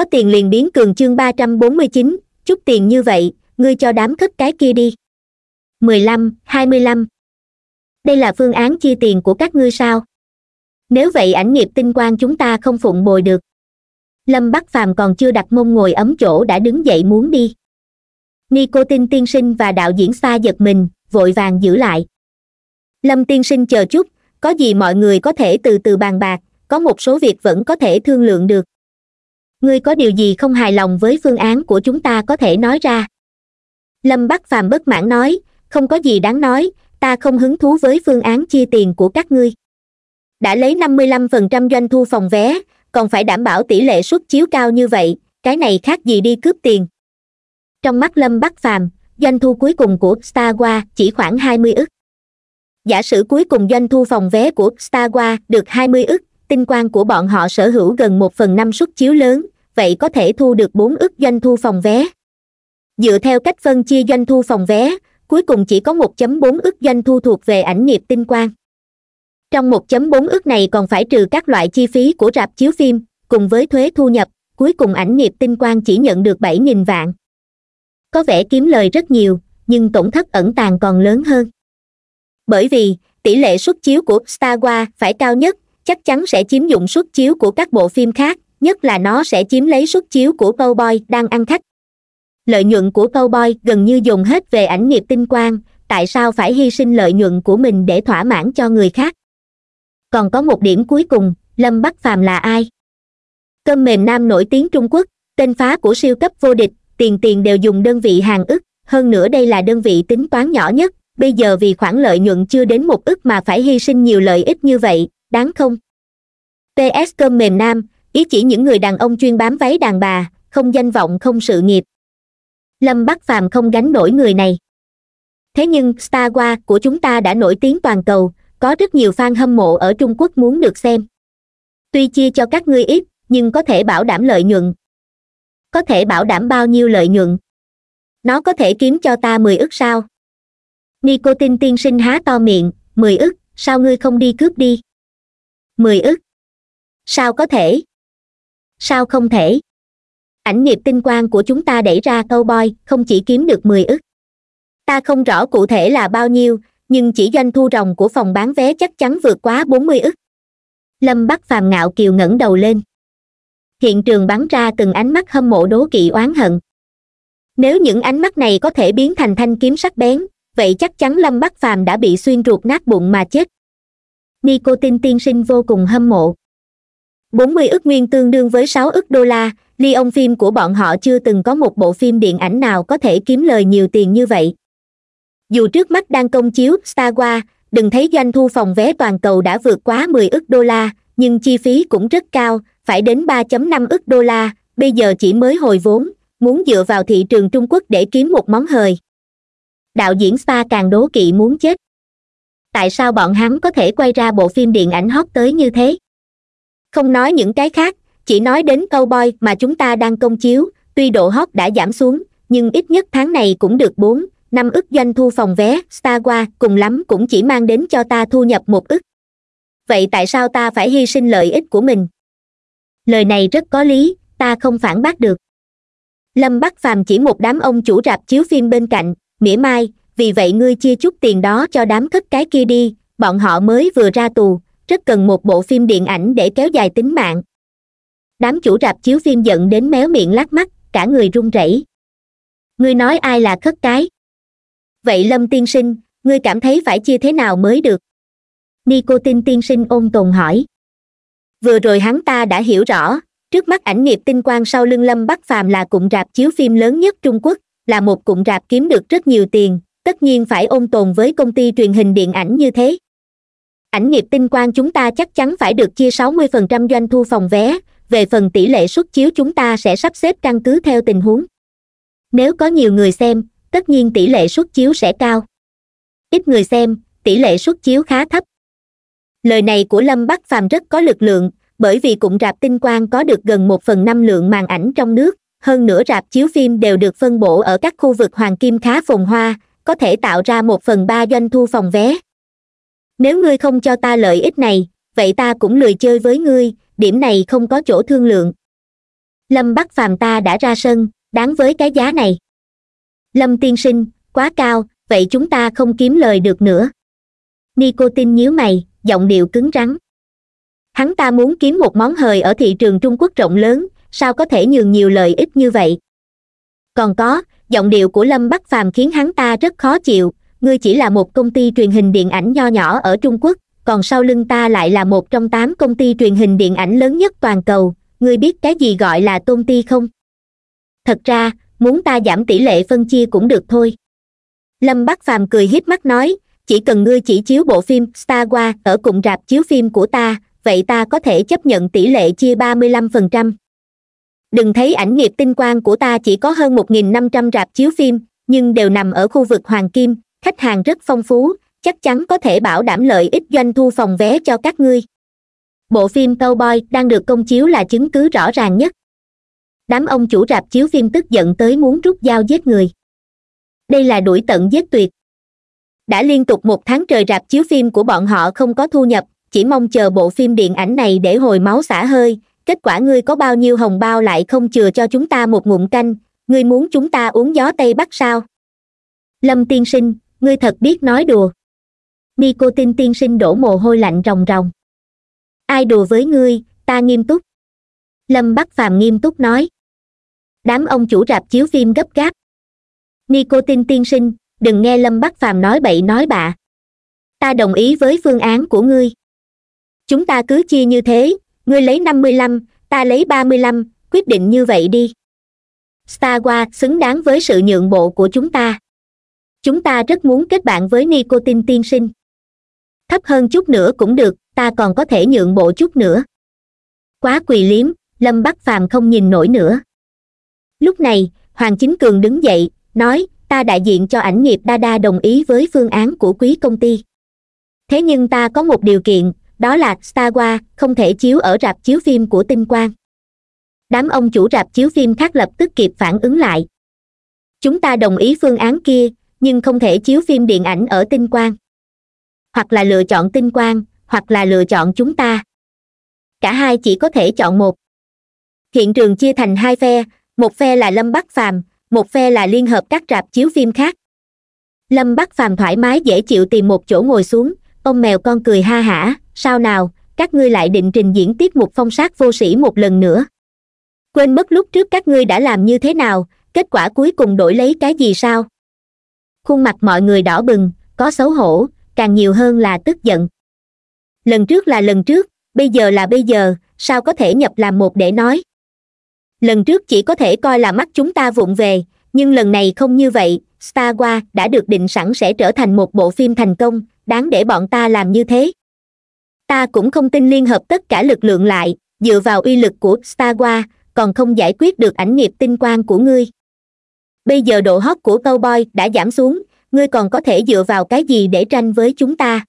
có tiền liền biến cường chương ba trăm bốn mươi chín chút tiền như vậy ngươi cho đám khất cái kia đi mười lăm hai mươi lăm đây là phương án chia tiền của các ngươi sao nếu vậy ảnh nghiệp tinh quang chúng ta không phụng bồi được lâm bắc phàm còn chưa đặt mông ngồi ấm chỗ đã đứng dậy muốn đi nicotin tiên sinh và đạo diễn xa giật mình vội vàng giữ lại lâm tiên sinh chờ chút có gì mọi người có thể từ từ bàn bạc có một số việc vẫn có thể thương lượng được ngươi có điều gì không hài lòng với phương án của chúng ta có thể nói ra lâm bắc phàm bất mãn nói không có gì đáng nói ta không hứng thú với phương án chia tiền của các ngươi đã lấy năm mươi lăm phần trăm doanh thu phòng vé còn phải đảm bảo tỷ lệ suất chiếu cao như vậy cái này khác gì đi cướp tiền trong mắt lâm bắc phàm doanh thu cuối cùng của star wars chỉ khoảng hai mươi ức giả sử cuối cùng doanh thu phòng vé của star wars được hai mươi ức tinh quang của bọn họ sở hữu gần một phần năm suất chiếu lớn vậy có thể thu được bốn ức doanh thu phòng vé dựa theo cách phân chia doanh thu phòng vé cuối cùng chỉ có 1.4 ức doanh thu thuộc về ảnh nghiệp tinh quang trong 1.4 ức này còn phải trừ các loại chi phí của rạp chiếu phim cùng với thuế thu nhập cuối cùng ảnh nghiệp tinh quang chỉ nhận được 7.000 vạn có vẻ kiếm lời rất nhiều nhưng tổn thất ẩn tàng còn lớn hơn bởi vì tỷ lệ xuất chiếu của star wars phải cao nhất chắc chắn sẽ chiếm dụng suất chiếu của các bộ phim khác nhất là nó sẽ chiếm lấy suất chiếu của cowboy đang ăn khách lợi nhuận của cowboy gần như dùng hết về ảnh nghiệp tinh quang tại sao phải hy sinh lợi nhuận của mình để thỏa mãn cho người khác còn có một điểm cuối cùng lâm bắc phàm là ai cơm mềm nam nổi tiếng trung quốc tên phá của siêu cấp vô địch tiền tiền đều dùng đơn vị hàng ức hơn nữa đây là đơn vị tính toán nhỏ nhất bây giờ vì khoản lợi nhuận chưa đến một ức mà phải hy sinh nhiều lợi ích như vậy đáng không ps cơm mềm nam ý chỉ những người đàn ông chuyên bám váy đàn bà không danh vọng không sự nghiệp lâm bắc phàm không gánh nổi người này thế nhưng star wars của chúng ta đã nổi tiếng toàn cầu có rất nhiều fan hâm mộ ở trung quốc muốn được xem tuy chia cho các ngươi ít nhưng có thể bảo đảm lợi nhuận có thể bảo đảm bao nhiêu lợi nhuận nó có thể kiếm cho ta mười ức sao nicotine tiên sinh há to miệng mười ức sao ngươi không đi cướp đi mười ức sao có thể sao không thể ảnh nghiệp tinh quang của chúng ta đẩy ra câu boy không chỉ kiếm được mười ức ta không rõ cụ thể là bao nhiêu nhưng chỉ doanh thu ròng của phòng bán vé chắc chắn vượt quá bốn mươi ức lâm bắc phàm ngạo kiều ngẩng đầu lên hiện trường bắn ra từng ánh mắt hâm mộ đố kỵ oán hận nếu những ánh mắt này có thể biến thành thanh kiếm sắc bén vậy chắc chắn lâm bắc phàm đã bị xuyên ruột nát bụng mà chết Nicotine tiên sinh vô cùng hâm mộ 40 ức nguyên tương đương với 6 ức đô la ly ông phim của bọn họ chưa từng có một bộ phim điện ảnh nào có thể kiếm lời nhiều tiền như vậy dù trước mắt đang công chiếu star wars đừng thấy doanh thu phòng vé toàn cầu đã vượt quá 10 ức đô la nhưng chi phí cũng rất cao phải đến 3.5 ức đô la bây giờ chỉ mới hồi vốn muốn dựa vào thị trường trung quốc để kiếm một món hời đạo diễn spa càng đố kỵ muốn chết tại sao bọn hắn có thể quay ra bộ phim điện ảnh hót tới như thế không nói những cái khác chỉ nói đến câu boy mà chúng ta đang công chiếu tuy độ hót đã giảm xuống nhưng ít nhất tháng này cũng được bốn năm ức doanh thu phòng vé star qua cùng lắm cũng chỉ mang đến cho ta thu nhập một ức vậy tại sao ta phải hy sinh lợi ích của mình lời này rất có lý ta không phản bác được lâm bắc phàm chỉ một đám ông chủ rạp chiếu phim bên cạnh mỉa mai vì vậy ngươi chia chút tiền đó cho đám khất cái kia đi bọn họ mới vừa ra tù rất cần một bộ phim điện ảnh để kéo dài tính mạng đám chủ rạp chiếu phim giận đến méo miệng lắc mắt cả người run rẩy ngươi nói ai là khất cái vậy lâm tiên sinh ngươi cảm thấy phải chia thế nào mới được nicotin tiên sinh ôn tồn hỏi vừa rồi hắn ta đã hiểu rõ trước mắt ảnh nghiệp tinh quang sau lưng lâm bắc phàm là cụm rạp chiếu phim lớn nhất trung quốc là một cụm rạp kiếm được rất nhiều tiền tất nhiên phải ôn tồn với công ty truyền hình điện ảnh như thế ảnh nghiệp tinh quang chúng ta chắc chắn phải được chia 60% doanh thu phòng vé về phần tỷ lệ suất chiếu chúng ta sẽ sắp xếp căn cứ theo tình huống nếu có nhiều người xem tất nhiên tỷ lệ suất chiếu sẽ cao ít người xem tỷ lệ suất chiếu khá thấp lời này của lâm bắc phàm rất có lực lượng bởi vì cụm rạp tinh quang có được gần một phần năm lượng màn ảnh trong nước hơn nữa rạp chiếu phim đều được phân bổ ở các khu vực hoàng kim khá phồn hoa có thể tạo ra một phần ba doanh thu phòng vé nếu ngươi không cho ta lợi ích này vậy ta cũng lười chơi với ngươi điểm này không có chỗ thương lượng lâm bắc phàm ta đã ra sân đáng với cái giá này lâm tiên sinh quá cao vậy chúng ta không kiếm lời được nữa nicotin nhíu mày giọng điệu cứng rắn hắn ta muốn kiếm một món hời ở thị trường trung quốc rộng lớn sao có thể nhường nhiều lợi ích như vậy còn có giọng điệu của lâm bắc phàm khiến hắn ta rất khó chịu ngươi chỉ là một công ty truyền hình điện ảnh nho nhỏ ở trung quốc còn sau lưng ta lại là một trong tám công ty truyền hình điện ảnh lớn nhất toàn cầu ngươi biết cái gì gọi là tôn ti không thật ra muốn ta giảm tỷ lệ phân chia cũng được thôi lâm bắc phàm cười híp mắt nói chỉ cần ngươi chỉ chiếu bộ phim star wars ở cụm rạp chiếu phim của ta vậy ta có thể chấp nhận tỷ lệ chia ba mươi lăm phần trăm đừng thấy ảnh nghiệp tinh quang của ta chỉ có hơn một nghìn năm trăm rạp chiếu phim nhưng đều nằm ở khu vực hoàng kim khách hàng rất phong phú chắc chắn có thể bảo đảm lợi ích doanh thu phòng vé cho các ngươi bộ phim cowboy đang được công chiếu là chứng cứ rõ ràng nhất đám ông chủ rạp chiếu phim tức giận tới muốn rút dao giết người đây là đuổi tận giết tuyệt đã liên tục một tháng trời rạp chiếu phim của bọn họ không có thu nhập chỉ mong chờ bộ phim điện ảnh này để hồi máu xả hơi kết quả ngươi có bao nhiêu hồng bao lại không chừa cho chúng ta một ngụm canh ngươi muốn chúng ta uống gió tây bắc sao lâm tiên sinh ngươi thật biết nói đùa nicotin tiên sinh đổ mồ hôi lạnh ròng ròng ai đùa với ngươi ta nghiêm túc lâm bắc phàm nghiêm túc nói đám ông chủ rạp chiếu phim gấp gáp nicotin tiên sinh đừng nghe lâm bắc phàm nói bậy nói bạ ta đồng ý với phương án của ngươi chúng ta cứ chia như thế ngươi lấy năm mươi lăm ta lấy ba mươi lăm quyết định như vậy đi star wars xứng đáng với sự nhượng bộ của chúng ta chúng ta rất muốn kết bạn với Nicotine tiên sinh thấp hơn chút nữa cũng được ta còn có thể nhượng bộ chút nữa quá quỳ liếm lâm bắc phàm không nhìn nổi nữa lúc này hoàng chính cường đứng dậy nói ta đại diện cho ảnh nghiệp đa đa đồng ý với phương án của quý công ty thế nhưng ta có một điều kiện đó là star wars không thể chiếu ở rạp chiếu phim của tinh quang đám ông chủ rạp chiếu phim khác lập tức kịp phản ứng lại chúng ta đồng ý phương án kia nhưng không thể chiếu phim điện ảnh ở tinh quang hoặc là lựa chọn tinh quang hoặc là lựa chọn chúng ta cả hai chỉ có thể chọn một hiện trường chia thành hai phe một phe là lâm bắc phàm một phe là liên hợp các rạp chiếu phim khác lâm bắc phàm thoải mái dễ chịu tìm một chỗ ngồi xuống ông mèo con cười ha hả sao nào các ngươi lại định trình diễn tiếp một phong sát vô sĩ một lần nữa quên mất lúc trước các ngươi đã làm như thế nào kết quả cuối cùng đổi lấy cái gì sao khuôn mặt mọi người đỏ bừng có xấu hổ càng nhiều hơn là tức giận lần trước là lần trước bây giờ là bây giờ sao có thể nhập làm một để nói lần trước chỉ có thể coi là mắt chúng ta vụng về nhưng lần này không như vậy star war đã được định sẵn sẽ trở thành một bộ phim thành công đáng để bọn ta làm như thế ta cũng không tin liên hợp tất cả lực lượng lại dựa vào uy lực của star còn không giải quyết được ảnh nghiệp tinh quang của ngươi bây giờ độ hot của cowboy đã giảm xuống ngươi còn có thể dựa vào cái gì để tranh với chúng ta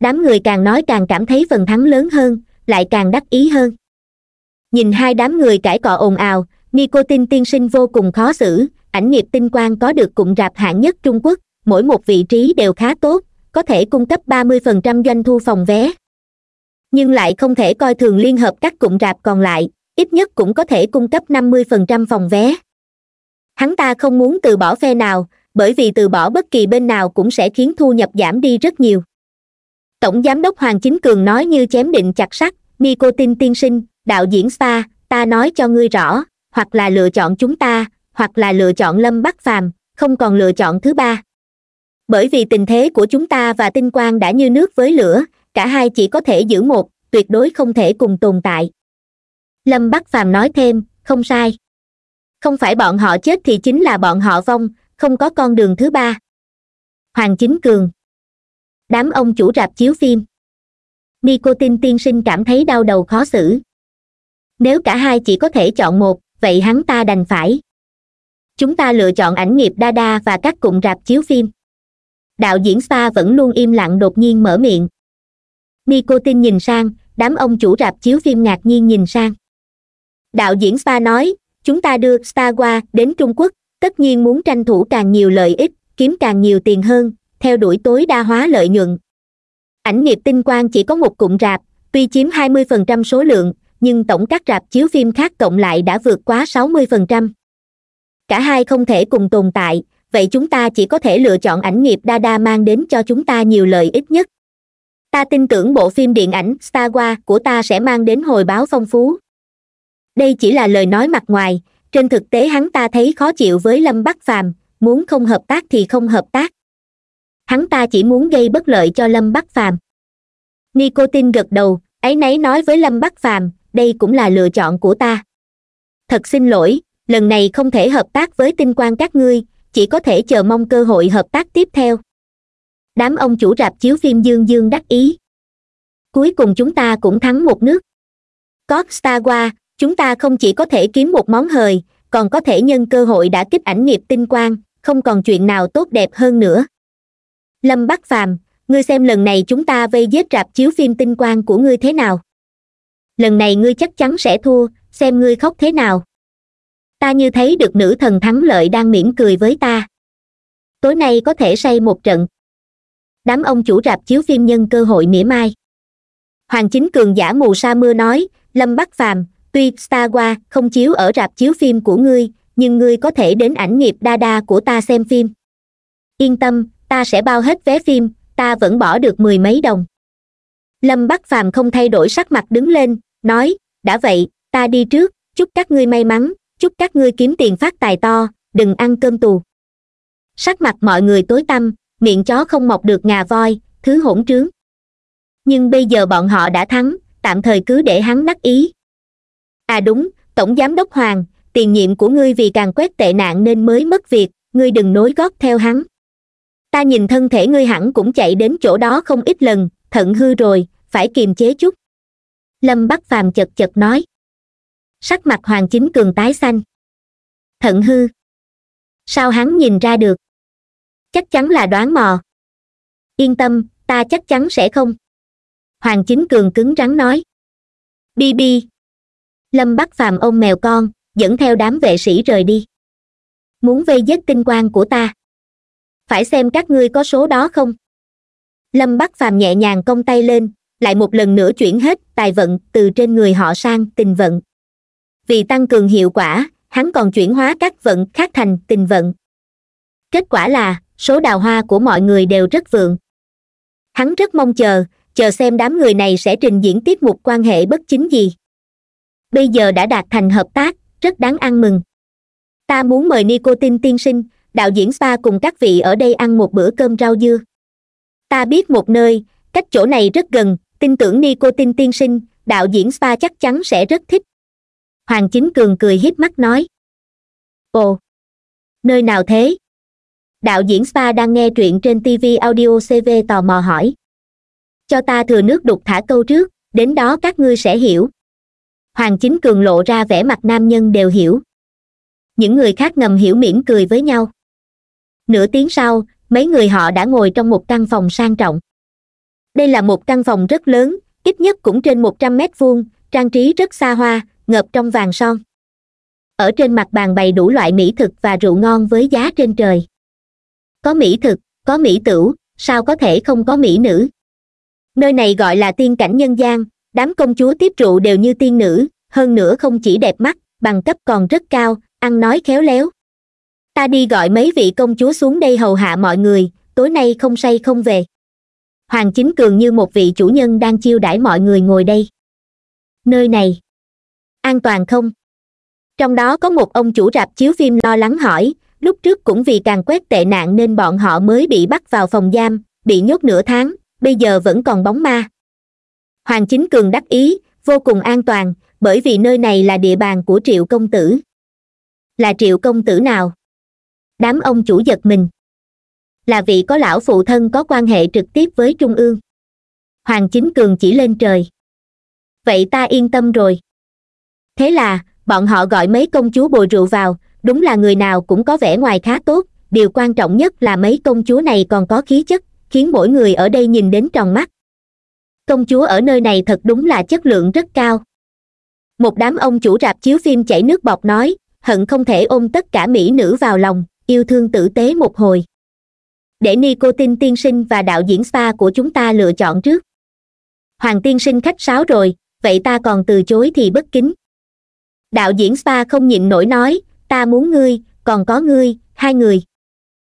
đám người càng nói càng cảm thấy phần thắng lớn hơn lại càng đắc ý hơn nhìn hai đám người cãi cọ ồn ào nicotin tiên sinh vô cùng khó xử ảnh nghiệp tinh quang có được cụm rạp hạng nhất trung quốc mỗi một vị trí đều khá tốt có thể cung cấp 30% doanh thu phòng vé nhưng lại không thể coi thường liên hợp các cụm rạp còn lại ít nhất cũng có thể cung cấp 50% phòng vé hắn ta không muốn từ bỏ phe nào bởi vì từ bỏ bất kỳ bên nào cũng sẽ khiến thu nhập giảm đi rất nhiều tổng giám đốc hoàng chính cường nói như chém định chặt sắt nicotin tiên sinh đạo diễn spa ta nói cho ngươi rõ hoặc là lựa chọn chúng ta hoặc là lựa chọn lâm bắc phàm không còn lựa chọn thứ ba bởi vì tình thế của chúng ta và tinh quang đã như nước với lửa cả hai chỉ có thể giữ một tuyệt đối không thể cùng tồn tại lâm bắc phàm nói thêm không sai không phải bọn họ chết thì chính là bọn họ vong không có con đường thứ ba hoàng chính cường đám ông chủ rạp chiếu phim nicotin tiên sinh cảm thấy đau đầu khó xử nếu cả hai chỉ có thể chọn một vậy hắn ta đành phải chúng ta lựa chọn ảnh nghiệp đa đa và các cụm rạp chiếu phim đạo diễn spa vẫn luôn im lặng đột nhiên mở miệng nicotin nhìn sang đám ông chủ rạp chiếu phim ngạc nhiên nhìn sang đạo diễn spa nói chúng ta đưa star qua đến trung quốc tất nhiên muốn tranh thủ càng nhiều lợi ích kiếm càng nhiều tiền hơn theo đuổi tối đa hóa lợi nhuận ảnh nghiệp tinh quang chỉ có một cụm rạp tuy chiếm 20% số lượng nhưng tổng các rạp chiếu phim khác cộng lại đã vượt quá 60%. cả hai không thể cùng tồn tại vậy chúng ta chỉ có thể lựa chọn ảnh nghiệp đa đa mang đến cho chúng ta nhiều lợi ích nhất ta tin tưởng bộ phim điện ảnh star wars của ta sẽ mang đến hồi báo phong phú đây chỉ là lời nói mặt ngoài trên thực tế hắn ta thấy khó chịu với lâm bắc phàm muốn không hợp tác thì không hợp tác hắn ta chỉ muốn gây bất lợi cho lâm bắc phàm nicotin gật đầu áy nấy nói với lâm bắc phàm đây cũng là lựa chọn của ta thật xin lỗi lần này không thể hợp tác với tinh Quan các ngươi chỉ có thể chờ mong cơ hội hợp tác tiếp theo đám ông chủ rạp chiếu phim dương dương đắc ý cuối cùng chúng ta cũng thắng một nước có star qua chúng ta không chỉ có thể kiếm một món hời còn có thể nhân cơ hội đã kích ảnh nghiệp tinh quang không còn chuyện nào tốt đẹp hơn nữa lâm bắc phàm ngươi xem lần này chúng ta vây giết rạp chiếu phim tinh quang của ngươi thế nào lần này ngươi chắc chắn sẽ thua xem ngươi khóc thế nào ta như thấy được nữ thần thắng lợi đang mỉm cười với ta tối nay có thể say một trận đám ông chủ rạp chiếu phim nhân cơ hội mỉa mai hoàng chính cường giả mù sa mưa nói lâm bắc phàm tuy star qua không chiếu ở rạp chiếu phim của ngươi nhưng ngươi có thể đến ảnh nghiệp đa đa của ta xem phim yên tâm ta sẽ bao hết vé phim ta vẫn bỏ được mười mấy đồng lâm bắc phàm không thay đổi sắc mặt đứng lên nói đã vậy ta đi trước chúc các ngươi may mắn chúc các ngươi kiếm tiền phát tài to đừng ăn cơm tù sắc mặt mọi người tối tăm miệng chó không mọc được ngà voi thứ hỗn trướng nhưng bây giờ bọn họ đã thắng tạm thời cứ để hắn đắc ý à đúng tổng giám đốc hoàng tiền nhiệm của ngươi vì càng quét tệ nạn nên mới mất việc ngươi đừng nối gót theo hắn ta nhìn thân thể ngươi hẳn cũng chạy đến chỗ đó không ít lần thận hư rồi phải kiềm chế chút lâm bắc phàm chật chật nói sắc mặt hoàng chính cường tái xanh thận hư sao hắn nhìn ra được chắc chắn là đoán mò yên tâm ta chắc chắn sẽ không hoàng chính cường cứng rắn nói bi bi lâm bắc phàm ông mèo con dẫn theo đám vệ sĩ rời đi muốn vây giết tinh quang của ta phải xem các ngươi có số đó không lâm bắc phàm nhẹ nhàng cong tay lên lại một lần nữa chuyển hết tài vận từ trên người họ sang tình vận vì tăng cường hiệu quả hắn còn chuyển hóa các vận khác thành tình vận kết quả là số đào hoa của mọi người đều rất vượng hắn rất mong chờ chờ xem đám người này sẽ trình diễn tiết mục quan hệ bất chính gì bây giờ đã đạt thành hợp tác rất đáng ăn mừng ta muốn mời nicotin tiên sinh đạo diễn spa cùng các vị ở đây ăn một bữa cơm rau dưa ta biết một nơi cách chỗ này rất gần tin tưởng nicotin tiên sinh đạo diễn spa chắc chắn sẽ rất thích hoàng chính cường cười híp mắt nói ồ nơi nào thế đạo diễn spa đang nghe truyện trên tv audio cv tò mò hỏi cho ta thừa nước đục thả câu trước đến đó các ngươi sẽ hiểu hoàng chính cường lộ ra vẻ mặt nam nhân đều hiểu những người khác ngầm hiểu mỉm cười với nhau nửa tiếng sau mấy người họ đã ngồi trong một căn phòng sang trọng đây là một căn phòng rất lớn ít nhất cũng trên một trăm mét vuông trang trí rất xa hoa ngập trong vàng son ở trên mặt bàn bày đủ loại mỹ thực và rượu ngon với giá trên trời có mỹ thực có mỹ tửu sao có thể không có mỹ nữ nơi này gọi là tiên cảnh nhân gian đám công chúa tiếp trụ đều như tiên nữ hơn nữa không chỉ đẹp mắt bằng cấp còn rất cao ăn nói khéo léo ta đi gọi mấy vị công chúa xuống đây hầu hạ mọi người tối nay không say không về hoàng chính cường như một vị chủ nhân đang chiêu đãi mọi người ngồi đây nơi này an toàn không trong đó có một ông chủ rạp chiếu phim lo lắng hỏi lúc trước cũng vì càng quét tệ nạn nên bọn họ mới bị bắt vào phòng giam bị nhốt nửa tháng bây giờ vẫn còn bóng ma hoàng chính cường đắc ý vô cùng an toàn bởi vì nơi này là địa bàn của triệu công tử là triệu công tử nào đám ông chủ giật mình là vị có lão phụ thân có quan hệ trực tiếp với trung ương hoàng chính cường chỉ lên trời vậy ta yên tâm rồi thế là bọn họ gọi mấy công chúa bồi rượu vào đúng là người nào cũng có vẻ ngoài khá tốt điều quan trọng nhất là mấy công chúa này còn có khí chất khiến mỗi người ở đây nhìn đến tròn mắt công chúa ở nơi này thật đúng là chất lượng rất cao một đám ông chủ rạp chiếu phim chảy nước bọt nói hận không thể ôm tất cả mỹ nữ vào lòng yêu thương tử tế một hồi để nicotin tiên sinh và đạo diễn spa của chúng ta lựa chọn trước hoàng tiên sinh khách sáo rồi vậy ta còn từ chối thì bất kính đạo diễn spa không nhịn nổi nói ta muốn ngươi còn có ngươi hai người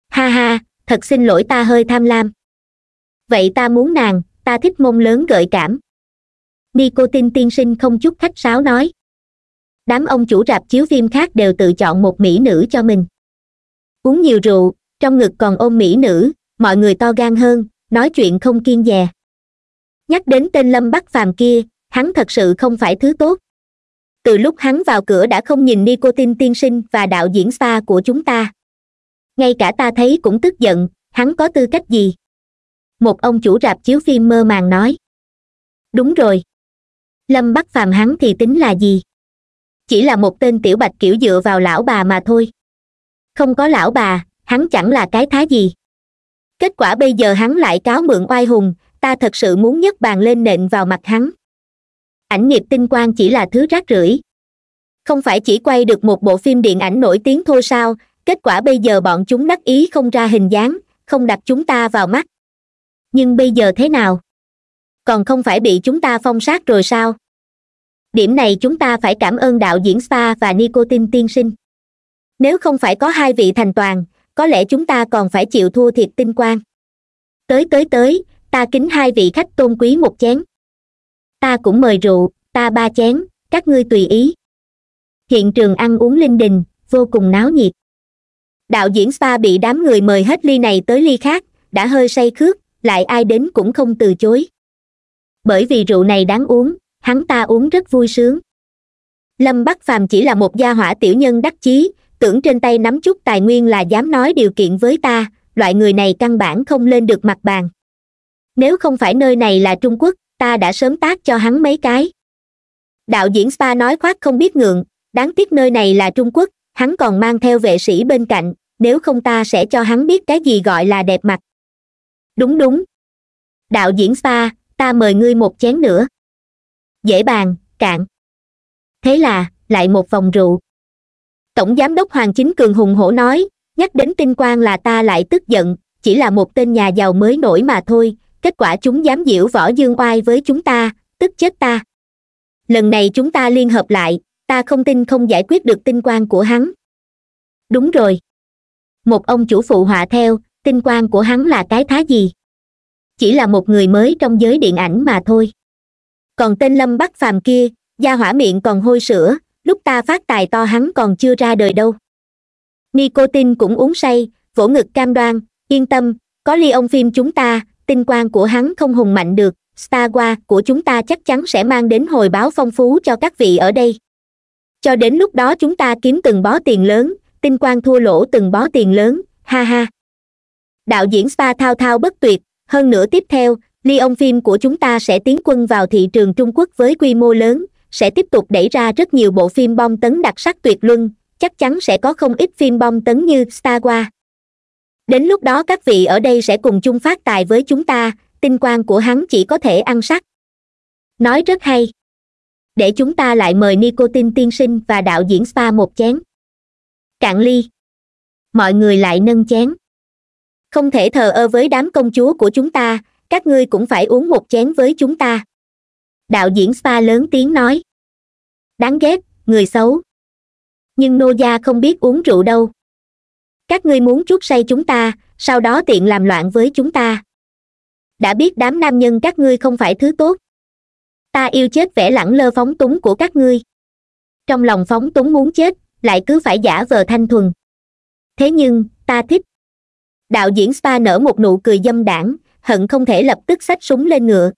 ha ha thật xin lỗi ta hơi tham lam vậy ta muốn nàng ta thích mông lớn gợi cảm nicotin tiên sinh không chút khách sáo nói đám ông chủ rạp chiếu phim khác đều tự chọn một mỹ nữ cho mình uống nhiều rượu trong ngực còn ôm mỹ nữ mọi người to gan hơn nói chuyện không kiên dè nhắc đến tên lâm bắc phàm kia hắn thật sự không phải thứ tốt từ lúc hắn vào cửa đã không nhìn nicotine tiên sinh và đạo diễn spa của chúng ta ngay cả ta thấy cũng tức giận hắn có tư cách gì một ông chủ rạp chiếu phim mơ màng nói đúng rồi lâm bắt phàm hắn thì tính là gì chỉ là một tên tiểu bạch kiểu dựa vào lão bà mà thôi không có lão bà hắn chẳng là cái thá gì kết quả bây giờ hắn lại cáo mượn oai hùng ta thật sự muốn nhấc bàn lên nện vào mặt hắn ảnh nghiệp tinh quang chỉ là thứ rác rưởi không phải chỉ quay được một bộ phim điện ảnh nổi tiếng thôi sao kết quả bây giờ bọn chúng đắc ý không ra hình dáng không đặt chúng ta vào mắt nhưng bây giờ thế nào còn không phải bị chúng ta phong sát rồi sao điểm này chúng ta phải cảm ơn đạo diễn spa và Nicotine tiên sinh nếu không phải có hai vị thành toàn có lẽ chúng ta còn phải chịu thua thiệt tinh quang tới tới tới ta kính hai vị khách tôn quý một chén ta cũng mời rượu ta ba chén các ngươi tùy ý hiện trường ăn uống linh đình vô cùng náo nhiệt đạo diễn spa bị đám người mời hết ly này tới ly khác đã hơi say khước lại ai đến cũng không từ chối bởi vì rượu này đáng uống hắn ta uống rất vui sướng lâm bắc phàm chỉ là một gia hỏa tiểu nhân đắc chí tưởng trên tay nắm chút tài nguyên là dám nói điều kiện với ta loại người này căn bản không lên được mặt bàn nếu không phải nơi này là trung quốc ta đã sớm tác cho hắn mấy cái đạo diễn spa nói khoác không biết ngượng đáng tiếc nơi này là trung quốc hắn còn mang theo vệ sĩ bên cạnh nếu không ta sẽ cho hắn biết cái gì gọi là đẹp mặt đúng đúng đạo diễn spa ta mời ngươi một chén nữa dễ bàn cạn thế là lại một vòng rượu tổng giám đốc hoàng chính cường hùng hổ nói nhắc đến tinh quang là ta lại tức giận chỉ là một tên nhà giàu mới nổi mà thôi kết quả chúng dám diễu võ dương oai với chúng ta tức chết ta lần này chúng ta liên hợp lại ta không tin không giải quyết được tinh quang của hắn đúng rồi một ông chủ phụ họa theo tinh quang của hắn là cái thá gì chỉ là một người mới trong giới điện ảnh mà thôi còn tên lâm bắc phàm kia da hỏa miệng còn hôi sữa lúc ta phát tài to hắn còn chưa ra đời đâu nicotin cũng uống say vỗ ngực cam đoan yên tâm có ly ông phim chúng ta tinh quang của hắn không hùng mạnh được star qua của chúng ta chắc chắn sẽ mang đến hồi báo phong phú cho các vị ở đây cho đến lúc đó chúng ta kiếm từng bó tiền lớn tinh quang thua lỗ từng bó tiền lớn ha ha đạo diễn spa thao thao bất tuyệt hơn nữa tiếp theo ly ông phim của chúng ta sẽ tiến quân vào thị trường trung quốc với quy mô lớn sẽ tiếp tục đẩy ra rất nhiều bộ phim bom tấn đặc sắc tuyệt luân chắc chắn sẽ có không ít phim bom tấn như star wars đến lúc đó các vị ở đây sẽ cùng chung phát tài với chúng ta tinh quan của hắn chỉ có thể ăn sắc nói rất hay để chúng ta lại mời nicotine tiên sinh và đạo diễn spa một chén cạn ly mọi người lại nâng chén không thể thờ ơ với đám công chúa của chúng ta các ngươi cũng phải uống một chén với chúng ta đạo diễn spa lớn tiếng nói đáng ghét người xấu nhưng nô gia không biết uống rượu đâu các ngươi muốn chuốt say chúng ta sau đó tiện làm loạn với chúng ta đã biết đám nam nhân các ngươi không phải thứ tốt ta yêu chết vẻ lẳng lơ phóng túng của các ngươi trong lòng phóng túng muốn chết lại cứ phải giả vờ thanh thuần thế nhưng ta thích đạo diễn spa nở một nụ cười dâm đảng hận không thể lập tức xách súng lên ngựa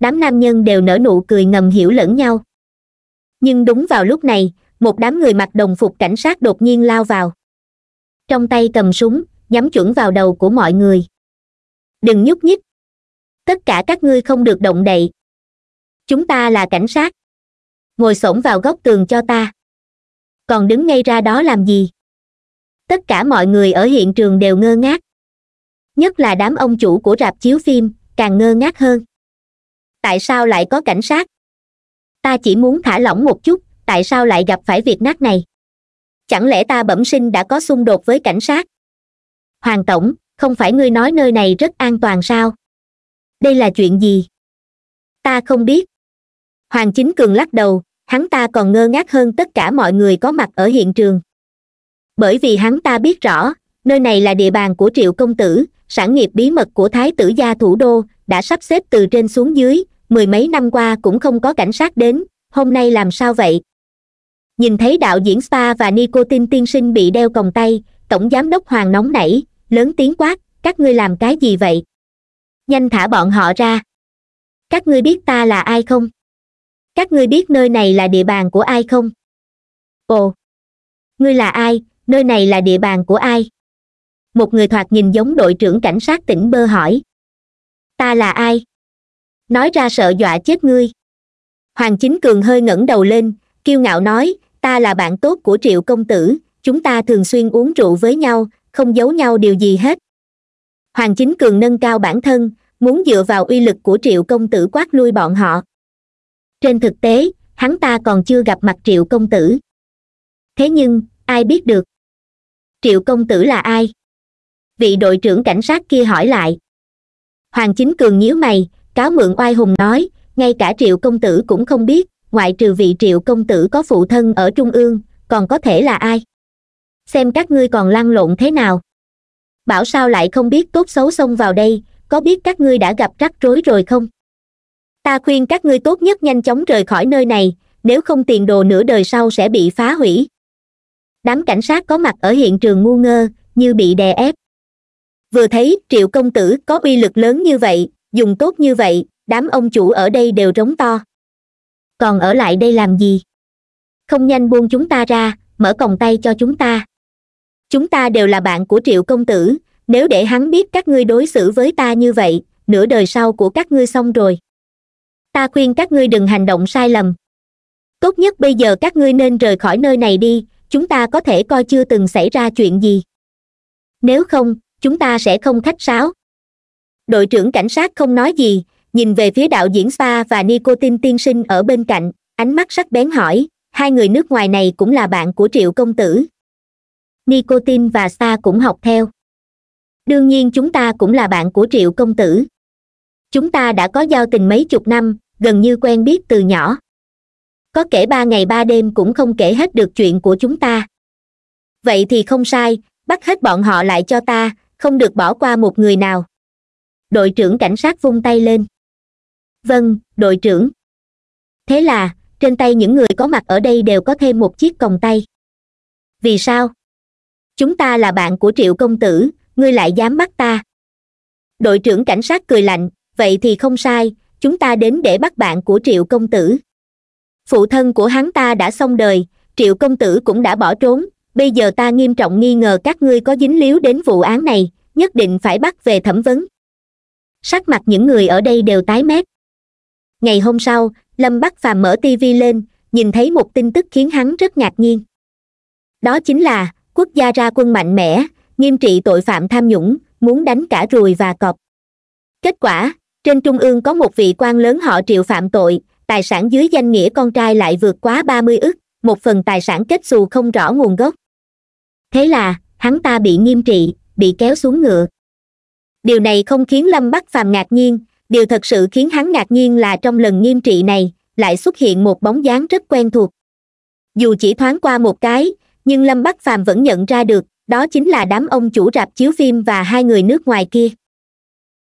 đám nam nhân đều nở nụ cười ngầm hiểu lẫn nhau nhưng đúng vào lúc này một đám người mặc đồng phục cảnh sát đột nhiên lao vào trong tay cầm súng nhắm chuẩn vào đầu của mọi người đừng nhúc nhích tất cả các ngươi không được động đậy chúng ta là cảnh sát ngồi xổm vào góc tường cho ta còn đứng ngay ra đó làm gì tất cả mọi người ở hiện trường đều ngơ ngác nhất là đám ông chủ của rạp chiếu phim càng ngơ ngác hơn tại sao lại có cảnh sát ta chỉ muốn thả lỏng một chút tại sao lại gặp phải việc nát này chẳng lẽ ta bẩm sinh đã có xung đột với cảnh sát hoàng tổng không phải ngươi nói nơi này rất an toàn sao đây là chuyện gì ta không biết hoàng chính cường lắc đầu hắn ta còn ngơ ngác hơn tất cả mọi người có mặt ở hiện trường bởi vì hắn ta biết rõ nơi này là địa bàn của triệu công tử sản nghiệp bí mật của thái tử gia thủ đô đã sắp xếp từ trên xuống dưới mười mấy năm qua cũng không có cảnh sát đến hôm nay làm sao vậy nhìn thấy đạo diễn spa và nicotine tiên sinh bị đeo còng tay tổng giám đốc hoàng nóng nảy lớn tiếng quát các ngươi làm cái gì vậy nhanh thả bọn họ ra các ngươi biết ta là ai không các ngươi biết nơi này là địa bàn của ai không ồ ngươi là ai nơi này là địa bàn của ai một người thoạt nhìn giống đội trưởng cảnh sát tỉnh bơ hỏi ta là ai nói ra sợ dọa chết ngươi hoàng chính cường hơi ngẩng đầu lên kiêu ngạo nói ta là bạn tốt của triệu công tử chúng ta thường xuyên uống rượu với nhau không giấu nhau điều gì hết hoàng chính cường nâng cao bản thân muốn dựa vào uy lực của triệu công tử quát lui bọn họ trên thực tế hắn ta còn chưa gặp mặt triệu công tử thế nhưng ai biết được triệu công tử là ai vị đội trưởng cảnh sát kia hỏi lại hoàng chính cường nhíu mày cáo mượn oai hùng nói ngay cả triệu công tử cũng không biết ngoại trừ vị triệu công tử có phụ thân ở trung ương còn có thể là ai xem các ngươi còn lăn lộn thế nào bảo sao lại không biết tốt xấu xông vào đây có biết các ngươi đã gặp rắc rối rồi không ta khuyên các ngươi tốt nhất nhanh chóng rời khỏi nơi này nếu không tiền đồ nửa đời sau sẽ bị phá hủy đám cảnh sát có mặt ở hiện trường ngu ngơ như bị đè ép vừa thấy triệu công tử có uy lực lớn như vậy dùng tốt như vậy đám ông chủ ở đây đều rống to còn ở lại đây làm gì không nhanh buông chúng ta ra mở còng tay cho chúng ta chúng ta đều là bạn của triệu công tử nếu để hắn biết các ngươi đối xử với ta như vậy nửa đời sau của các ngươi xong rồi ta khuyên các ngươi đừng hành động sai lầm tốt nhất bây giờ các ngươi nên rời khỏi nơi này đi chúng ta có thể coi chưa từng xảy ra chuyện gì nếu không chúng ta sẽ không khách sáo đội trưởng cảnh sát không nói gì nhìn về phía đạo diễn spa và nicotin tiên sinh ở bên cạnh ánh mắt sắc bén hỏi hai người nước ngoài này cũng là bạn của triệu công tử nicotin và spa cũng học theo đương nhiên chúng ta cũng là bạn của triệu công tử chúng ta đã có giao tình mấy chục năm gần như quen biết từ nhỏ có kể ba ngày ba đêm cũng không kể hết được chuyện của chúng ta vậy thì không sai bắt hết bọn họ lại cho ta không được bỏ qua một người nào đội trưởng cảnh sát vung tay lên vâng đội trưởng thế là trên tay những người có mặt ở đây đều có thêm một chiếc còng tay vì sao chúng ta là bạn của triệu công tử ngươi lại dám bắt ta đội trưởng cảnh sát cười lạnh vậy thì không sai chúng ta đến để bắt bạn của triệu công tử phụ thân của hắn ta đã xong đời triệu công tử cũng đã bỏ trốn bây giờ ta nghiêm trọng nghi ngờ các ngươi có dính líu đến vụ án này nhất định phải bắt về thẩm vấn sắc mặt những người ở đây đều tái mét ngày hôm sau lâm bắc phàm mở tv lên nhìn thấy một tin tức khiến hắn rất ngạc nhiên đó chính là quốc gia ra quân mạnh mẽ nghiêm trị tội phạm tham nhũng muốn đánh cả ruồi và cọp kết quả trên trung ương có một vị quan lớn họ triệu phạm tội tài sản dưới danh nghĩa con trai lại vượt quá ba mươi ức một phần tài sản kết xù không rõ nguồn gốc thế là hắn ta bị nghiêm trị bị kéo xuống ngựa điều này không khiến lâm bắc phàm ngạc nhiên điều thật sự khiến hắn ngạc nhiên là trong lần nghiêm trị này lại xuất hiện một bóng dáng rất quen thuộc dù chỉ thoáng qua một cái nhưng lâm bắc phàm vẫn nhận ra được đó chính là đám ông chủ rạp chiếu phim và hai người nước ngoài kia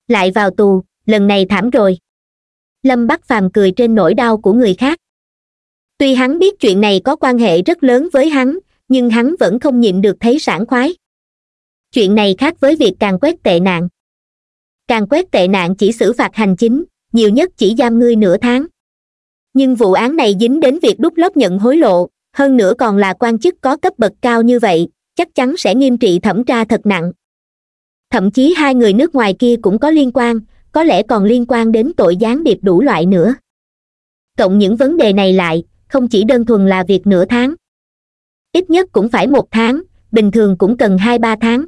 lại vào tù lần này thảm rồi lâm bắc phàm cười trên nỗi đau của người khác tuy hắn biết chuyện này có quan hệ rất lớn với hắn nhưng hắn vẫn không nhịn được thấy sảng khoái chuyện này khác với việc càng quét tệ nạn càng quét tệ nạn chỉ xử phạt hành chính nhiều nhất chỉ giam ngươi nửa tháng nhưng vụ án này dính đến việc đút lót nhận hối lộ hơn nữa còn là quan chức có cấp bậc cao như vậy chắc chắn sẽ nghiêm trị thẩm tra thật nặng thậm chí hai người nước ngoài kia cũng có liên quan có lẽ còn liên quan đến tội gián điệp đủ loại nữa cộng những vấn đề này lại không chỉ đơn thuần là việc nửa tháng ít nhất cũng phải một tháng bình thường cũng cần hai ba tháng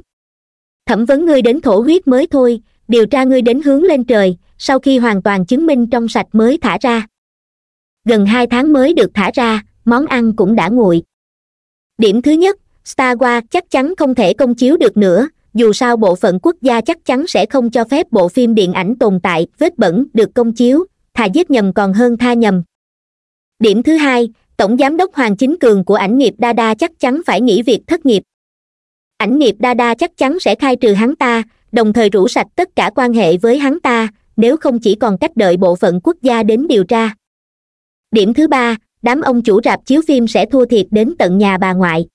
thẩm vấn ngươi đến thổ huyết mới thôi điều tra ngươi đến hướng lên trời sau khi hoàn toàn chứng minh trong sạch mới thả ra gần hai tháng mới được thả ra món ăn cũng đã nguội điểm thứ nhất star wars chắc chắn không thể công chiếu được nữa dù sao bộ phận quốc gia chắc chắn sẽ không cho phép bộ phim điện ảnh tồn tại vết bẩn được công chiếu thà giết nhầm còn hơn tha nhầm điểm thứ hai tổng giám đốc hoàng chính cường của ảnh nghiệp đa đa chắc chắn phải nghỉ việc thất nghiệp ảnh nghiệp đa đa chắc chắn sẽ khai trừ hắn ta đồng thời rũ sạch tất cả quan hệ với hắn ta nếu không chỉ còn cách đợi bộ phận quốc gia đến điều tra điểm thứ ba đám ông chủ rạp chiếu phim sẽ thua thiệt đến tận nhà bà ngoại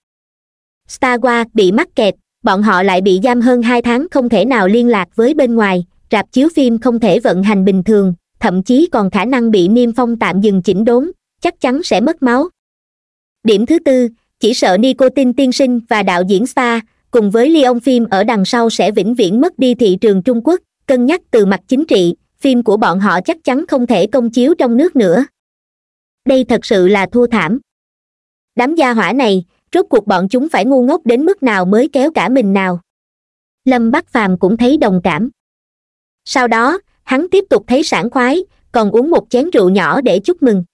star wars bị mắc kẹt bọn họ lại bị giam hơn hai tháng không thể nào liên lạc với bên ngoài rạp chiếu phim không thể vận hành bình thường thậm chí còn khả năng bị niêm phong tạm dừng chỉnh đốn chắc chắn sẽ mất máu điểm thứ tư chỉ sợ nicotine tiên sinh và đạo diễn spa cùng với Lyon phim ở đằng sau sẽ vĩnh viễn mất đi thị trường Trung Quốc, cân nhắc từ mặt chính trị, phim của bọn họ chắc chắn không thể công chiếu trong nước nữa. Đây thật sự là thua thảm. Đám gia hỏa này, rốt cuộc bọn chúng phải ngu ngốc đến mức nào mới kéo cả mình nào. Lâm Bắc Phàm cũng thấy đồng cảm. Sau đó, hắn tiếp tục thấy sảng khoái, còn uống một chén rượu nhỏ để chúc mừng.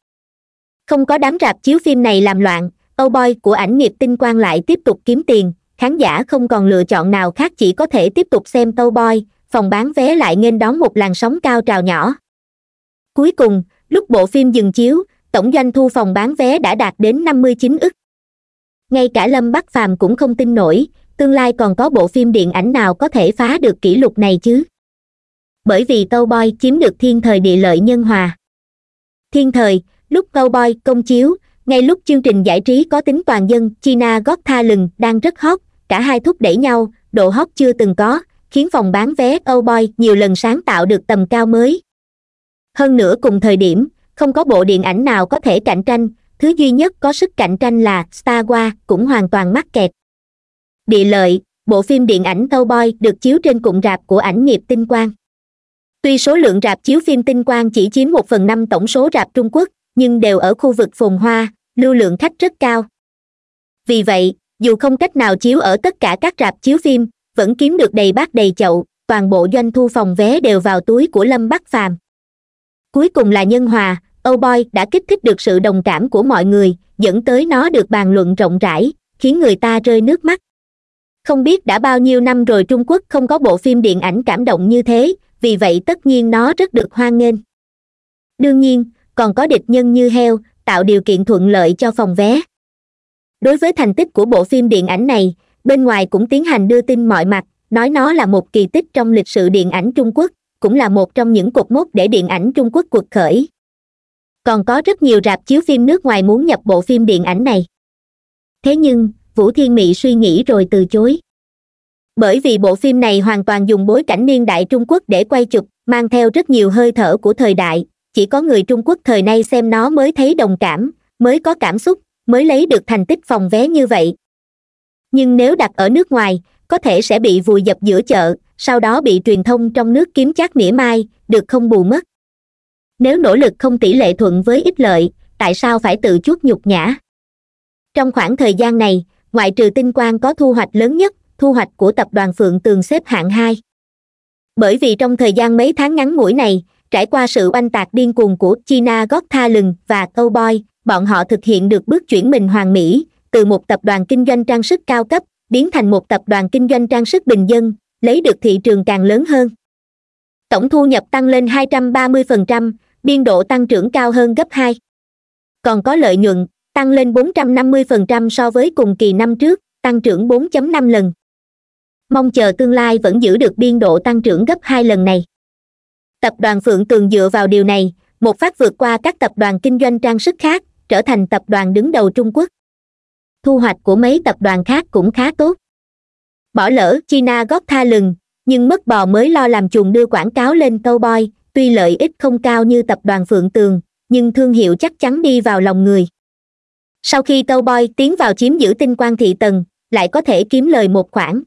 Không có đám rạp chiếu phim này làm loạn, Âu Boy của ảnh nghiệp tinh quang lại tiếp tục kiếm tiền, khán giả không còn lựa chọn nào khác chỉ có thể tiếp tục xem tâu boy phòng bán vé lại nên đón một làn sóng cao trào nhỏ cuối cùng lúc bộ phim dừng chiếu tổng doanh thu phòng bán vé đã đạt đến 59 ức ngay cả lâm bắc phàm cũng không tin nổi tương lai còn có bộ phim điện ảnh nào có thể phá được kỷ lục này chứ bởi vì tâu boy chiếm được thiên thời địa lợi nhân hòa thiên thời lúc tâu boy công chiếu ngay lúc chương trình giải trí có tính toàn dân china gót tha lừng đang rất hot cả hai thúc đẩy nhau độ hot chưa từng có khiến phòng bán vé âu nhiều lần sáng tạo được tầm cao mới hơn nữa cùng thời điểm không có bộ điện ảnh nào có thể cạnh tranh thứ duy nhất có sức cạnh tranh là star wars cũng hoàn toàn mắc kẹt địa lợi bộ phim điện ảnh âu được chiếu trên cụm rạp của ảnh nghiệp tinh quang tuy số lượng rạp chiếu phim tinh quang chỉ chiếm một phần năm tổng số rạp trung quốc nhưng đều ở khu vực phồn hoa lưu lượng khách rất cao vì vậy dù không cách nào chiếu ở tất cả các rạp chiếu phim vẫn kiếm được đầy bát đầy chậu toàn bộ doanh thu phòng vé đều vào túi của lâm bắc phàm cuối cùng là nhân hòa âu boy đã kích thích được sự đồng cảm của mọi người dẫn tới nó được bàn luận rộng rãi khiến người ta rơi nước mắt không biết đã bao nhiêu năm rồi trung quốc không có bộ phim điện ảnh cảm động như thế vì vậy tất nhiên nó rất được hoan nghênh đương nhiên còn có địch nhân như heo tạo điều kiện thuận lợi cho phòng vé đối với thành tích của bộ phim điện ảnh này bên ngoài cũng tiến hành đưa tin mọi mặt nói nó là một kỳ tích trong lịch sử điện ảnh trung quốc cũng là một trong những cột mốc để điện ảnh trung quốc cuộc khởi còn có rất nhiều rạp chiếu phim nước ngoài muốn nhập bộ phim điện ảnh này thế nhưng vũ thiên Mỹ suy nghĩ rồi từ chối bởi vì bộ phim này hoàn toàn dùng bối cảnh niên đại trung quốc để quay chụp mang theo rất nhiều hơi thở của thời đại chỉ có người trung quốc thời nay xem nó mới thấy đồng cảm mới có cảm xúc mới lấy được thành tích phòng vé như vậy nhưng nếu đặt ở nước ngoài có thể sẽ bị vùi dập giữa chợ sau đó bị truyền thông trong nước kiếm chát mỉa mai được không bù mất nếu nỗ lực không tỷ lệ thuận với ích lợi tại sao phải tự chuốt nhục nhã trong khoảng thời gian này ngoại trừ tinh quang có thu hoạch lớn nhất thu hoạch của tập đoàn phượng tường xếp hạng hai bởi vì trong thời gian mấy tháng ngắn ngủi này trải qua sự oanh tạc điên cuồng của china Got tha lừng và Cowboy bọn họ thực hiện được bước chuyển mình hoàn mỹ từ một tập đoàn kinh doanh trang sức cao cấp biến thành một tập đoàn kinh doanh trang sức bình dân lấy được thị trường càng lớn hơn tổng thu nhập tăng lên 230%, biên độ tăng trưởng cao hơn gấp 2. Còn có lợi nhuận, tăng lên 450% so với cùng kỳ năm trước, tăng trưởng 4.5 lần. Mong chờ tương lai vẫn giữ được biên độ tăng trưởng gấp 2 lần này. Tập đoàn Phượng Tường dựa vào điều này, một phát vượt qua các tập đoàn kinh doanh trang sức khác, trở thành tập đoàn đứng đầu trung quốc thu hoạch của mấy tập đoàn khác cũng khá tốt bỏ lỡ china gót tha lừng nhưng mất bò mới lo làm chuồng đưa quảng cáo lên câu boy tuy lợi ích không cao như tập đoàn phượng tường nhưng thương hiệu chắc chắn đi vào lòng người sau khi câu boy tiến vào chiếm giữ tinh quan thị tần lại có thể kiếm lời một khoản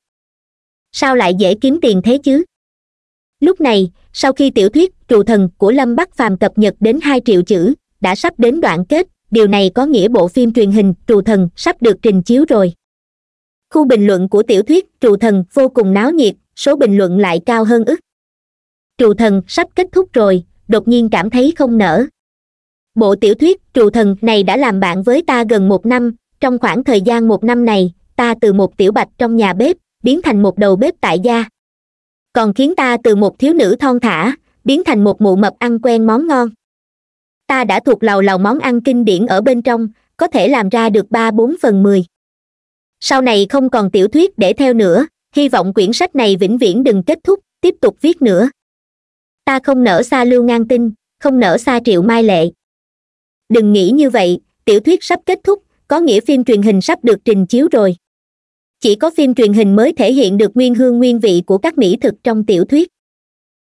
sao lại dễ kiếm tiền thế chứ lúc này sau khi tiểu thuyết trù thần của lâm bắc phàm cập nhật đến hai triệu chữ đã sắp đến đoạn kết điều này có nghĩa bộ phim truyền hình trù thần sắp được trình chiếu rồi khu bình luận của tiểu thuyết trù thần vô cùng náo nhiệt số bình luận lại cao hơn ức trù thần sắp kết thúc rồi đột nhiên cảm thấy không nở bộ tiểu thuyết trù thần này đã làm bạn với ta gần một năm trong khoảng thời gian một năm này ta từ một tiểu bạch trong nhà bếp biến thành một đầu bếp tại gia còn khiến ta từ một thiếu nữ thon thả biến thành một mụ mập ăn quen món ngon ta đã thuộc lầu lầu món ăn kinh điển ở bên trong có thể làm ra được ba bốn phần mười sau này không còn tiểu thuyết để theo nữa hy vọng quyển sách này vĩnh viễn đừng kết thúc tiếp tục viết nữa ta không nở xa lưu ngang tinh không nở xa triệu mai lệ đừng nghĩ như vậy tiểu thuyết sắp kết thúc có nghĩa phim truyền hình sắp được trình chiếu rồi chỉ có phim truyền hình mới thể hiện được nguyên hương nguyên vị của các mỹ thực trong tiểu thuyết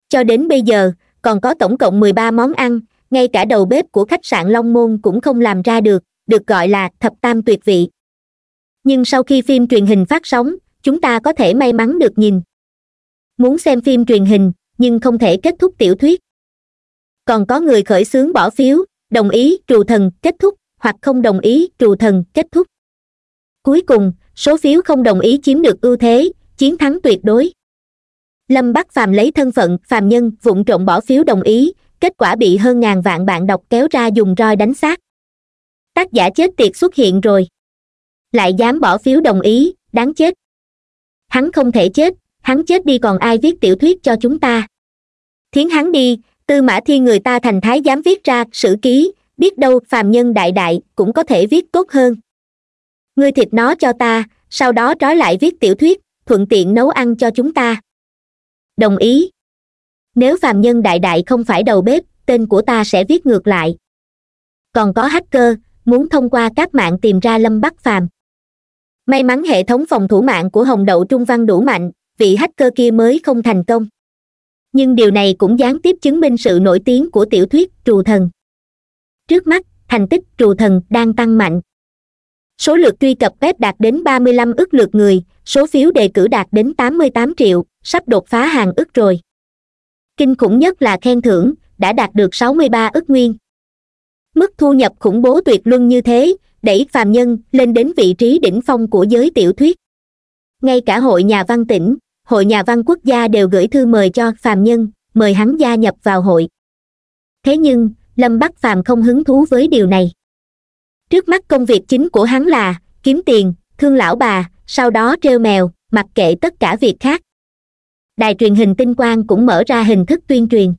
cho đến bây giờ còn có tổng cộng mười ba món ăn ngay cả đầu bếp của khách sạn long môn cũng không làm ra được được gọi là thập tam tuyệt vị nhưng sau khi phim truyền hình phát sóng chúng ta có thể may mắn được nhìn muốn xem phim truyền hình nhưng không thể kết thúc tiểu thuyết còn có người khởi xướng bỏ phiếu đồng ý trù thần kết thúc hoặc không đồng ý trù thần kết thúc cuối cùng số phiếu không đồng ý chiếm được ưu thế chiến thắng tuyệt đối lâm bắc phàm lấy thân phận phàm nhân vụng trộn bỏ phiếu đồng ý kết quả bị hơn ngàn vạn bạn đọc kéo ra dùng roi đánh xác tác giả chết tiệt xuất hiện rồi lại dám bỏ phiếu đồng ý đáng chết hắn không thể chết hắn chết đi còn ai viết tiểu thuyết cho chúng ta thiến hắn đi tư mã thiên người ta thành thái dám viết ra sử ký biết đâu phàm nhân đại đại cũng có thể viết tốt hơn ngươi thịt nó cho ta sau đó trói lại viết tiểu thuyết thuận tiện nấu ăn cho chúng ta đồng ý nếu phàm nhân đại đại không phải đầu bếp tên của ta sẽ viết ngược lại còn có hacker muốn thông qua các mạng tìm ra lâm bắc phàm may mắn hệ thống phòng thủ mạng của hồng đậu trung văn đủ mạnh vị hacker kia mới không thành công nhưng điều này cũng gián tiếp chứng minh sự nổi tiếng của tiểu thuyết trù thần trước mắt thành tích trù thần đang tăng mạnh số lượt truy cập web đạt đến 35 ức lượt người số phiếu đề cử đạt đến 88 triệu sắp đột phá hàng ức rồi kinh khủng nhất là khen thưởng đã đạt được sáu mươi ba ức nguyên mức thu nhập khủng bố tuyệt luân như thế đẩy phàm nhân lên đến vị trí đỉnh phong của giới tiểu thuyết ngay cả hội nhà văn tỉnh hội nhà văn quốc gia đều gửi thư mời cho phàm nhân mời hắn gia nhập vào hội thế nhưng lâm bắc phàm không hứng thú với điều này trước mắt công việc chính của hắn là kiếm tiền thương lão bà sau đó treo mèo mặc kệ tất cả việc khác đài truyền hình tinh quang cũng mở ra hình thức tuyên truyền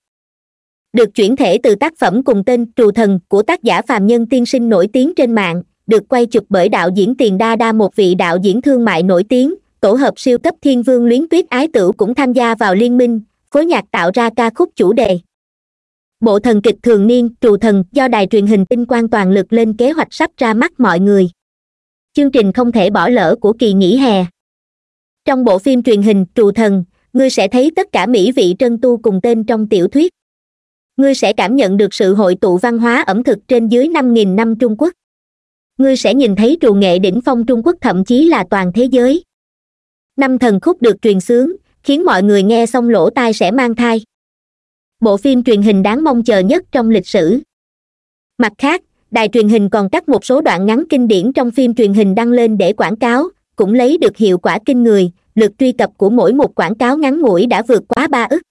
được chuyển thể từ tác phẩm cùng tên trù thần của tác giả phàm nhân tiên sinh nổi tiếng trên mạng được quay chụp bởi đạo diễn tiền đa đa một vị đạo diễn thương mại nổi tiếng tổ hợp siêu cấp thiên vương luyến tuyết ái tử cũng tham gia vào liên minh phối nhạc tạo ra ca khúc chủ đề bộ thần kịch thường niên trù thần do đài truyền hình tinh quang toàn lực lên kế hoạch sắp ra mắt mọi người chương trình không thể bỏ lỡ của kỳ nghỉ hè trong bộ phim truyền hình trù thần ngươi sẽ thấy tất cả mỹ vị trân tu cùng tên trong tiểu thuyết ngươi sẽ cảm nhận được sự hội tụ văn hóa ẩm thực trên dưới 5.000 năm trung quốc ngươi sẽ nhìn thấy trù nghệ đỉnh phong trung quốc thậm chí là toàn thế giới năm thần khúc được truyền sướng khiến mọi người nghe xong lỗ tai sẽ mang thai bộ phim truyền hình đáng mong chờ nhất trong lịch sử mặt khác đài truyền hình còn cắt một số đoạn ngắn kinh điển trong phim truyền hình đăng lên để quảng cáo cũng lấy được hiệu quả kinh người lượt truy cập của mỗi một quảng cáo ngắn ngủi đã vượt quá ba ức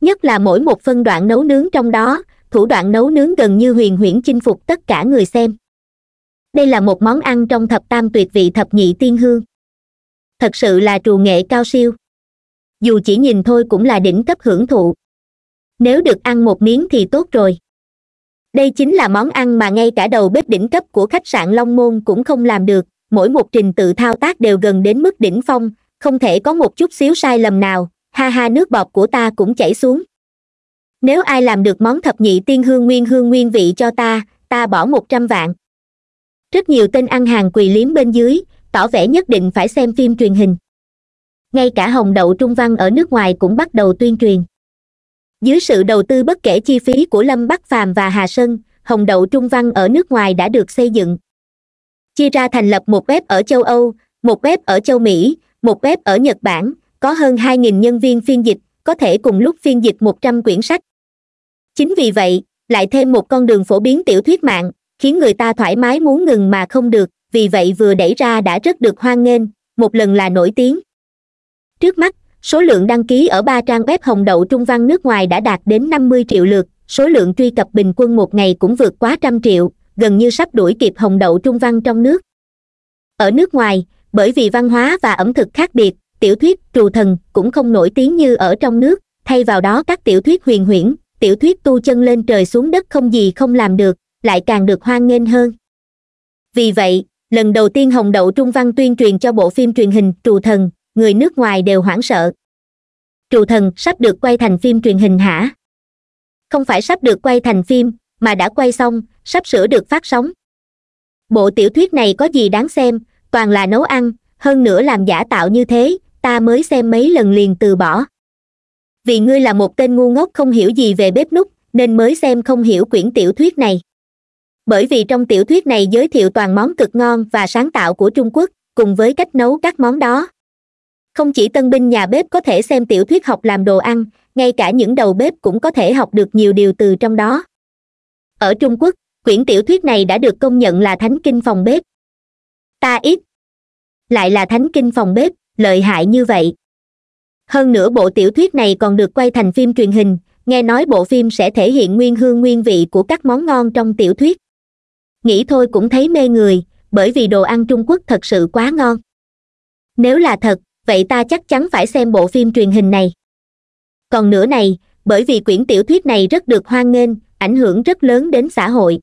nhất là mỗi một phân đoạn nấu nướng trong đó thủ đoạn nấu nướng gần như huyền huyễn chinh phục tất cả người xem đây là một món ăn trong thập tam tuyệt vị thập nhị tiên hương thật sự là trù nghệ cao siêu dù chỉ nhìn thôi cũng là đỉnh cấp hưởng thụ nếu được ăn một miếng thì tốt rồi đây chính là món ăn mà ngay cả đầu bếp đỉnh cấp của khách sạn long môn cũng không làm được mỗi một trình tự thao tác đều gần đến mức đỉnh phong không thể có một chút xíu sai lầm nào ha ha nước bọt của ta cũng chảy xuống nếu ai làm được món thập nhị tiên hương nguyên hương nguyên vị cho ta ta bỏ một trăm vạn rất nhiều tên ăn hàng quỳ liếm bên dưới tỏ vẻ nhất định phải xem phim truyền hình ngay cả hồng đậu trung văn ở nước ngoài cũng bắt đầu tuyên truyền dưới sự đầu tư bất kể chi phí của lâm bắc phàm và hà sơn hồng đậu trung văn ở nước ngoài đã được xây dựng chia ra thành lập một bếp ở châu âu một bếp ở châu mỹ một bếp ở nhật bản có hơn 2.000 nhân viên phiên dịch có thể cùng lúc phiên dịch 100 quyển sách chính vì vậy lại thêm một con đường phổ biến tiểu thuyết mạng khiến người ta thoải mái muốn ngừng mà không được vì vậy vừa đẩy ra đã rất được hoan nghênh một lần là nổi tiếng trước mắt số lượng đăng ký ở ba trang web hồng đậu trung văn nước ngoài đã đạt đến 50 triệu lượt số lượng truy cập bình quân một ngày cũng vượt quá trăm triệu gần như sắp đuổi kịp hồng đậu trung văn trong nước ở nước ngoài bởi vì văn hóa và ẩm thực khác biệt tiểu thuyết trù thần cũng không nổi tiếng như ở trong nước thay vào đó các tiểu thuyết huyền huyễn tiểu thuyết tu chân lên trời xuống đất không gì không làm được lại càng được hoan nghênh hơn vì vậy lần đầu tiên hồng đậu trung văn tuyên truyền cho bộ phim truyền hình trù thần người nước ngoài đều hoảng sợ trù thần sắp được quay thành phim truyền hình hả không phải sắp được quay thành phim mà đã quay xong sắp sửa được phát sóng bộ tiểu thuyết này có gì đáng xem toàn là nấu ăn hơn nữa làm giả tạo như thế ta mới xem mấy lần liền từ bỏ vì ngươi là một tên ngu ngốc không hiểu gì về bếp nút nên mới xem không hiểu quyển tiểu thuyết này bởi vì trong tiểu thuyết này giới thiệu toàn món cực ngon và sáng tạo của trung quốc cùng với cách nấu các món đó không chỉ tân binh nhà bếp có thể xem tiểu thuyết học làm đồ ăn ngay cả những đầu bếp cũng có thể học được nhiều điều từ trong đó ở trung quốc quyển tiểu thuyết này đã được công nhận là thánh kinh phòng bếp ta ít lại là thánh kinh phòng bếp lợi hại như vậy hơn nữa bộ tiểu thuyết này còn được quay thành phim truyền hình nghe nói bộ phim sẽ thể hiện nguyên hương nguyên vị của các món ngon trong tiểu thuyết nghĩ thôi cũng thấy mê người bởi vì đồ ăn trung quốc thật sự quá ngon nếu là thật vậy ta chắc chắn phải xem bộ phim truyền hình này còn nữa này bởi vì quyển tiểu thuyết này rất được hoan nghênh ảnh hưởng rất lớn đến xã hội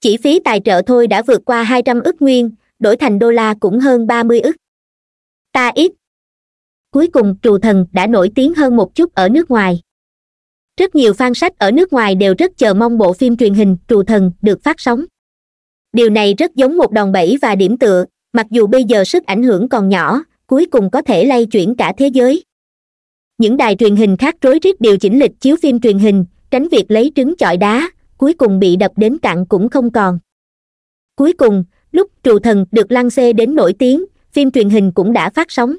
chỉ phí tài trợ thôi đã vượt qua hai trăm ước nguyên đổi thành đô la cũng hơn ba mươi ức ta ít cuối cùng trù thần đã nổi tiếng hơn một chút ở nước ngoài rất nhiều fan sách ở nước ngoài đều rất chờ mong bộ phim truyền hình trù thần được phát sóng điều này rất giống một đòn bẩy và điểm tựa mặc dù bây giờ sức ảnh hưởng còn nhỏ cuối cùng có thể lay chuyển cả thế giới những đài truyền hình khác rối rít điều chỉnh lịch chiếu phim truyền hình tránh việc lấy trứng chọi đá cuối cùng bị đập đến cạn cũng không còn cuối cùng lúc trù thần được lan xê đến nổi tiếng phim truyền hình cũng đã phát sóng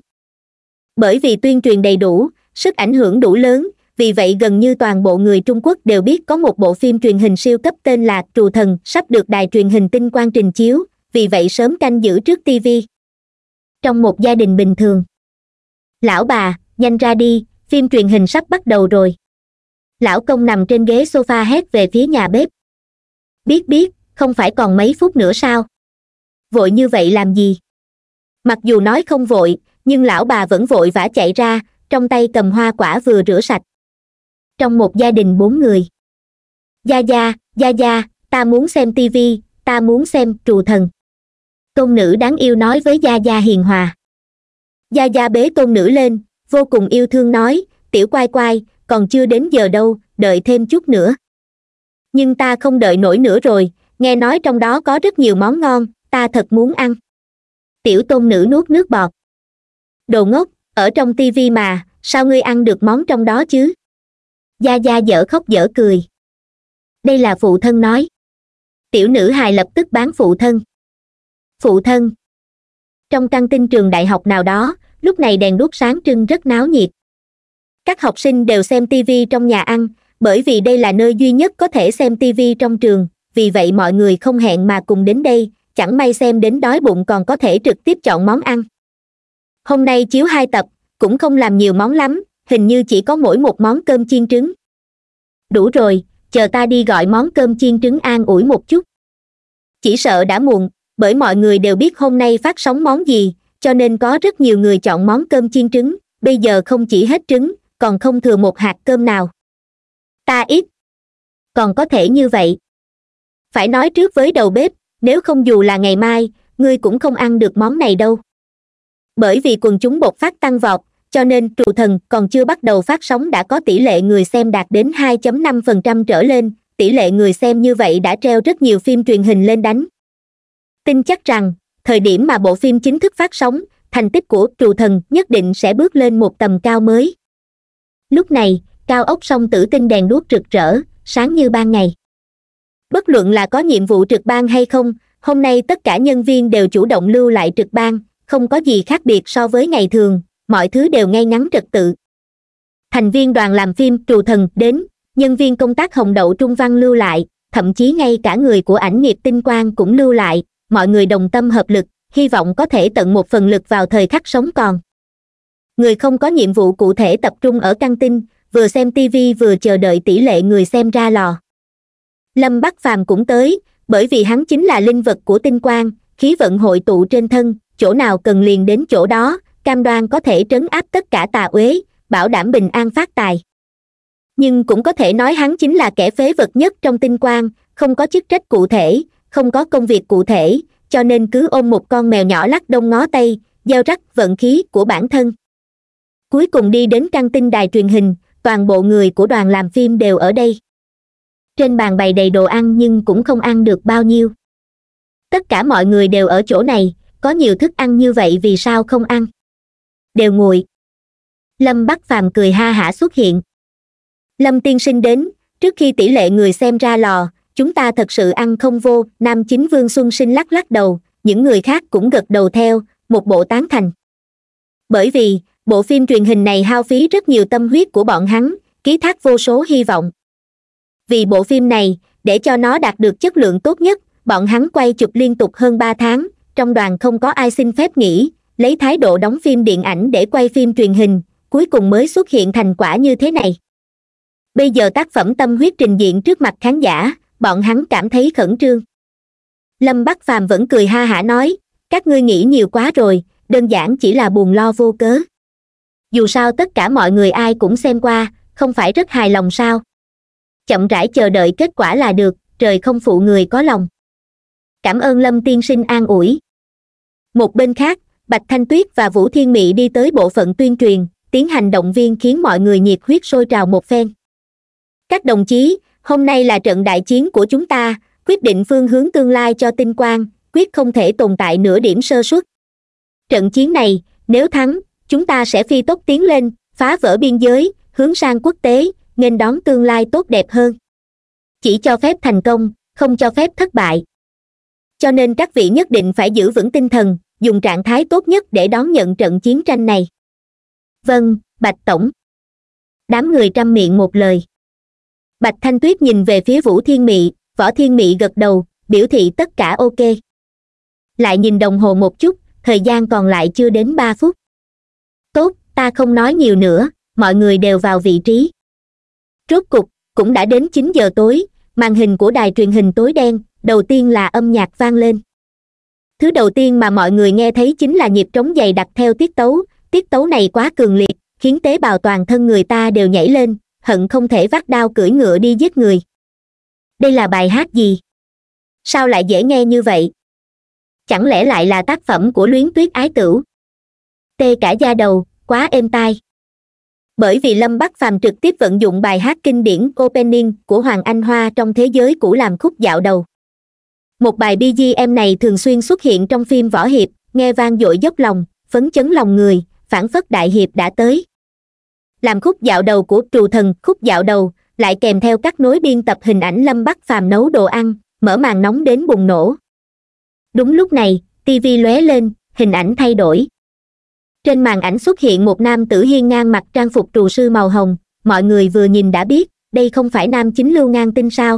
bởi vì tuyên truyền đầy đủ sức ảnh hưởng đủ lớn vì vậy gần như toàn bộ người trung quốc đều biết có một bộ phim truyền hình siêu cấp tên là trù thần sắp được đài truyền hình tinh quang trình chiếu vì vậy sớm canh giữ trước tv trong một gia đình bình thường lão bà nhanh ra đi phim truyền hình sắp bắt đầu rồi lão công nằm trên ghế sofa hét về phía nhà bếp biết biết không phải còn mấy phút nữa sao vội như vậy làm gì mặc dù nói không vội nhưng lão bà vẫn vội vã chạy ra trong tay cầm hoa quả vừa rửa sạch trong một gia đình bốn người gia gia gia gia ta muốn xem tivi ta muốn xem trù thần tôn nữ đáng yêu nói với gia gia hiền hòa gia gia bế tôn nữ lên vô cùng yêu thương nói tiểu quai quai còn chưa đến giờ đâu đợi thêm chút nữa nhưng ta không đợi nổi nữa rồi nghe nói trong đó có rất nhiều món ngon ta thật muốn ăn tiểu tôn nữ nuốt nước bọt đồ ngốc ở trong tivi mà sao ngươi ăn được món trong đó chứ gia gia dở khóc dở cười đây là phụ thân nói tiểu nữ hài lập tức bán phụ thân phụ thân trong căn tin trường đại học nào đó lúc này đèn đuốc sáng trưng rất náo nhiệt các học sinh đều xem tivi trong nhà ăn bởi vì đây là nơi duy nhất có thể xem tivi trong trường vì vậy mọi người không hẹn mà cùng đến đây chẳng may xem đến đói bụng còn có thể trực tiếp chọn món ăn hôm nay chiếu hai tập cũng không làm nhiều món lắm hình như chỉ có mỗi một món cơm chiên trứng đủ rồi chờ ta đi gọi món cơm chiên trứng an ủi một chút chỉ sợ đã muộn bởi mọi người đều biết hôm nay phát sóng món gì cho nên có rất nhiều người chọn món cơm chiên trứng bây giờ không chỉ hết trứng còn không thừa một hạt cơm nào ta ít còn có thể như vậy phải nói trước với đầu bếp nếu không dù là ngày mai ngươi cũng không ăn được món này đâu bởi vì quần chúng bột phát tăng vọt cho nên trù thần còn chưa bắt đầu phát sóng đã có tỷ lệ người xem đạt đến 2.5% trở lên tỷ lệ người xem như vậy đã treo rất nhiều phim truyền hình lên đánh tin chắc rằng thời điểm mà bộ phim chính thức phát sóng thành tích của trù thần nhất định sẽ bước lên một tầm cao mới lúc này cao ốc sông tử tinh đèn đuốc rực rỡ sáng như ban ngày bất luận là có nhiệm vụ trực ban hay không hôm nay tất cả nhân viên đều chủ động lưu lại trực ban không có gì khác biệt so với ngày thường mọi thứ đều ngay ngắn trật tự thành viên đoàn làm phim trù thần đến nhân viên công tác hồng đậu trung văn lưu lại thậm chí ngay cả người của ảnh nghiệp tinh quang cũng lưu lại mọi người đồng tâm hợp lực hy vọng có thể tận một phần lực vào thời khắc sống còn người không có nhiệm vụ cụ thể tập trung ở căng tin vừa xem tv vừa chờ đợi tỷ lệ người xem ra lò lâm bắc phàm cũng tới bởi vì hắn chính là linh vật của tinh quang khí vận hội tụ trên thân chỗ nào cần liền đến chỗ đó cam đoan có thể trấn áp tất cả tà uế bảo đảm bình an phát tài nhưng cũng có thể nói hắn chính là kẻ phế vật nhất trong tinh quang không có chức trách cụ thể không có công việc cụ thể cho nên cứ ôm một con mèo nhỏ lắc đông ngó tây gieo rắc vận khí của bản thân cuối cùng đi đến căn tin đài truyền hình toàn bộ người của đoàn làm phim đều ở đây trên bàn bày đầy đồ ăn nhưng cũng không ăn được bao nhiêu tất cả mọi người đều ở chỗ này có nhiều thức ăn như vậy vì sao không ăn đều nguội lâm bắc phàm cười ha hả xuất hiện lâm tiên sinh đến trước khi tỷ lệ người xem ra lò chúng ta thật sự ăn không vô nam chính vương xuân sinh lắc lắc đầu những người khác cũng gật đầu theo một bộ tán thành bởi vì bộ phim truyền hình này hao phí rất nhiều tâm huyết của bọn hắn ký thác vô số hy vọng vì bộ phim này để cho nó đạt được chất lượng tốt nhất bọn hắn quay chụp liên tục hơn ba tháng trong đoàn không có ai xin phép nghỉ lấy thái độ đóng phim điện ảnh để quay phim truyền hình cuối cùng mới xuất hiện thành quả như thế này bây giờ tác phẩm tâm huyết trình diện trước mặt khán giả bọn hắn cảm thấy khẩn trương lâm bắc phàm vẫn cười ha hả nói các ngươi nghĩ nhiều quá rồi đơn giản chỉ là buồn lo vô cớ dù sao tất cả mọi người ai cũng xem qua không phải rất hài lòng sao chậm rãi chờ đợi kết quả là được trời không phụ người có lòng cảm ơn lâm tiên sinh an ủi một bên khác bạch thanh tuyết và vũ thiên mỹ đi tới bộ phận tuyên truyền tiến hành động viên khiến mọi người nhiệt huyết sôi trào một phen các đồng chí hôm nay là trận đại chiến của chúng ta quyết định phương hướng tương lai cho tinh quang quyết không thể tồn tại nửa điểm sơ suất trận chiến này nếu thắng chúng ta sẽ phi tốc tiến lên phá vỡ biên giới hướng sang quốc tế nghênh đón tương lai tốt đẹp hơn chỉ cho phép thành công không cho phép thất bại cho nên các vị nhất định phải giữ vững tinh thần dùng trạng thái tốt nhất để đón nhận trận chiến tranh này vâng bạch tổng đám người trăm miệng một lời bạch thanh tuyết nhìn về phía vũ thiên mị võ thiên mị gật đầu biểu thị tất cả ok lại nhìn đồng hồ một chút thời gian còn lại chưa đến ba phút tốt ta không nói nhiều nữa mọi người đều vào vị trí rốt cục cũng đã đến chín giờ tối màn hình của đài truyền hình tối đen đầu tiên là âm nhạc vang lên thứ đầu tiên mà mọi người nghe thấy chính là nhịp trống dày đặc theo tiết tấu tiết tấu này quá cường liệt khiến tế bào toàn thân người ta đều nhảy lên hận không thể vác đao cưỡi ngựa đi giết người đây là bài hát gì sao lại dễ nghe như vậy chẳng lẽ lại là tác phẩm của luyến tuyết ái tửu tê cả da đầu quá êm tai bởi vì lâm bắc phàm trực tiếp vận dụng bài hát kinh điển opening của hoàng anh hoa trong thế giới cũ làm khúc dạo đầu một bài bgm này thường xuyên xuất hiện trong phim võ hiệp nghe vang dội dốc lòng phấn chấn lòng người phản phất đại hiệp đã tới làm khúc dạo đầu của trù thần khúc dạo đầu lại kèm theo các nối biên tập hình ảnh lâm bắc phàm nấu đồ ăn mở màn nóng đến bùng nổ đúng lúc này tv lóe lên hình ảnh thay đổi trên màn ảnh xuất hiện một nam tử hiên ngang mặc trang phục trù sư màu hồng mọi người vừa nhìn đã biết đây không phải nam chính lưu ngang tinh sao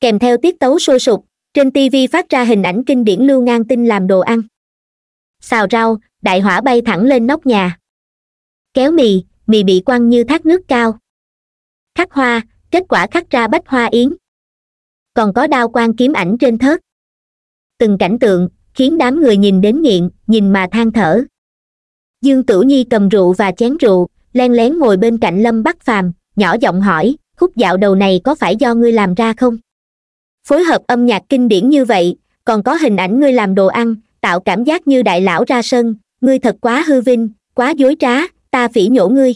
kèm theo tiết tấu sôi sục trên tv phát ra hình ảnh kinh điển lưu ngang tinh làm đồ ăn xào rau đại hỏa bay thẳng lên nóc nhà kéo mì mì bị quăng như thác nước cao khắc hoa kết quả khắc ra bách hoa yến còn có đao quan kiếm ảnh trên thớt từng cảnh tượng khiến đám người nhìn đến nghiện nhìn mà than thở dương tử nhi cầm rượu và chén rượu len lén ngồi bên cạnh lâm bắc phàm nhỏ giọng hỏi khúc dạo đầu này có phải do ngươi làm ra không phối hợp âm nhạc kinh điển như vậy còn có hình ảnh ngươi làm đồ ăn tạo cảm giác như đại lão ra sân ngươi thật quá hư vinh quá dối trá ta phỉ nhổ ngươi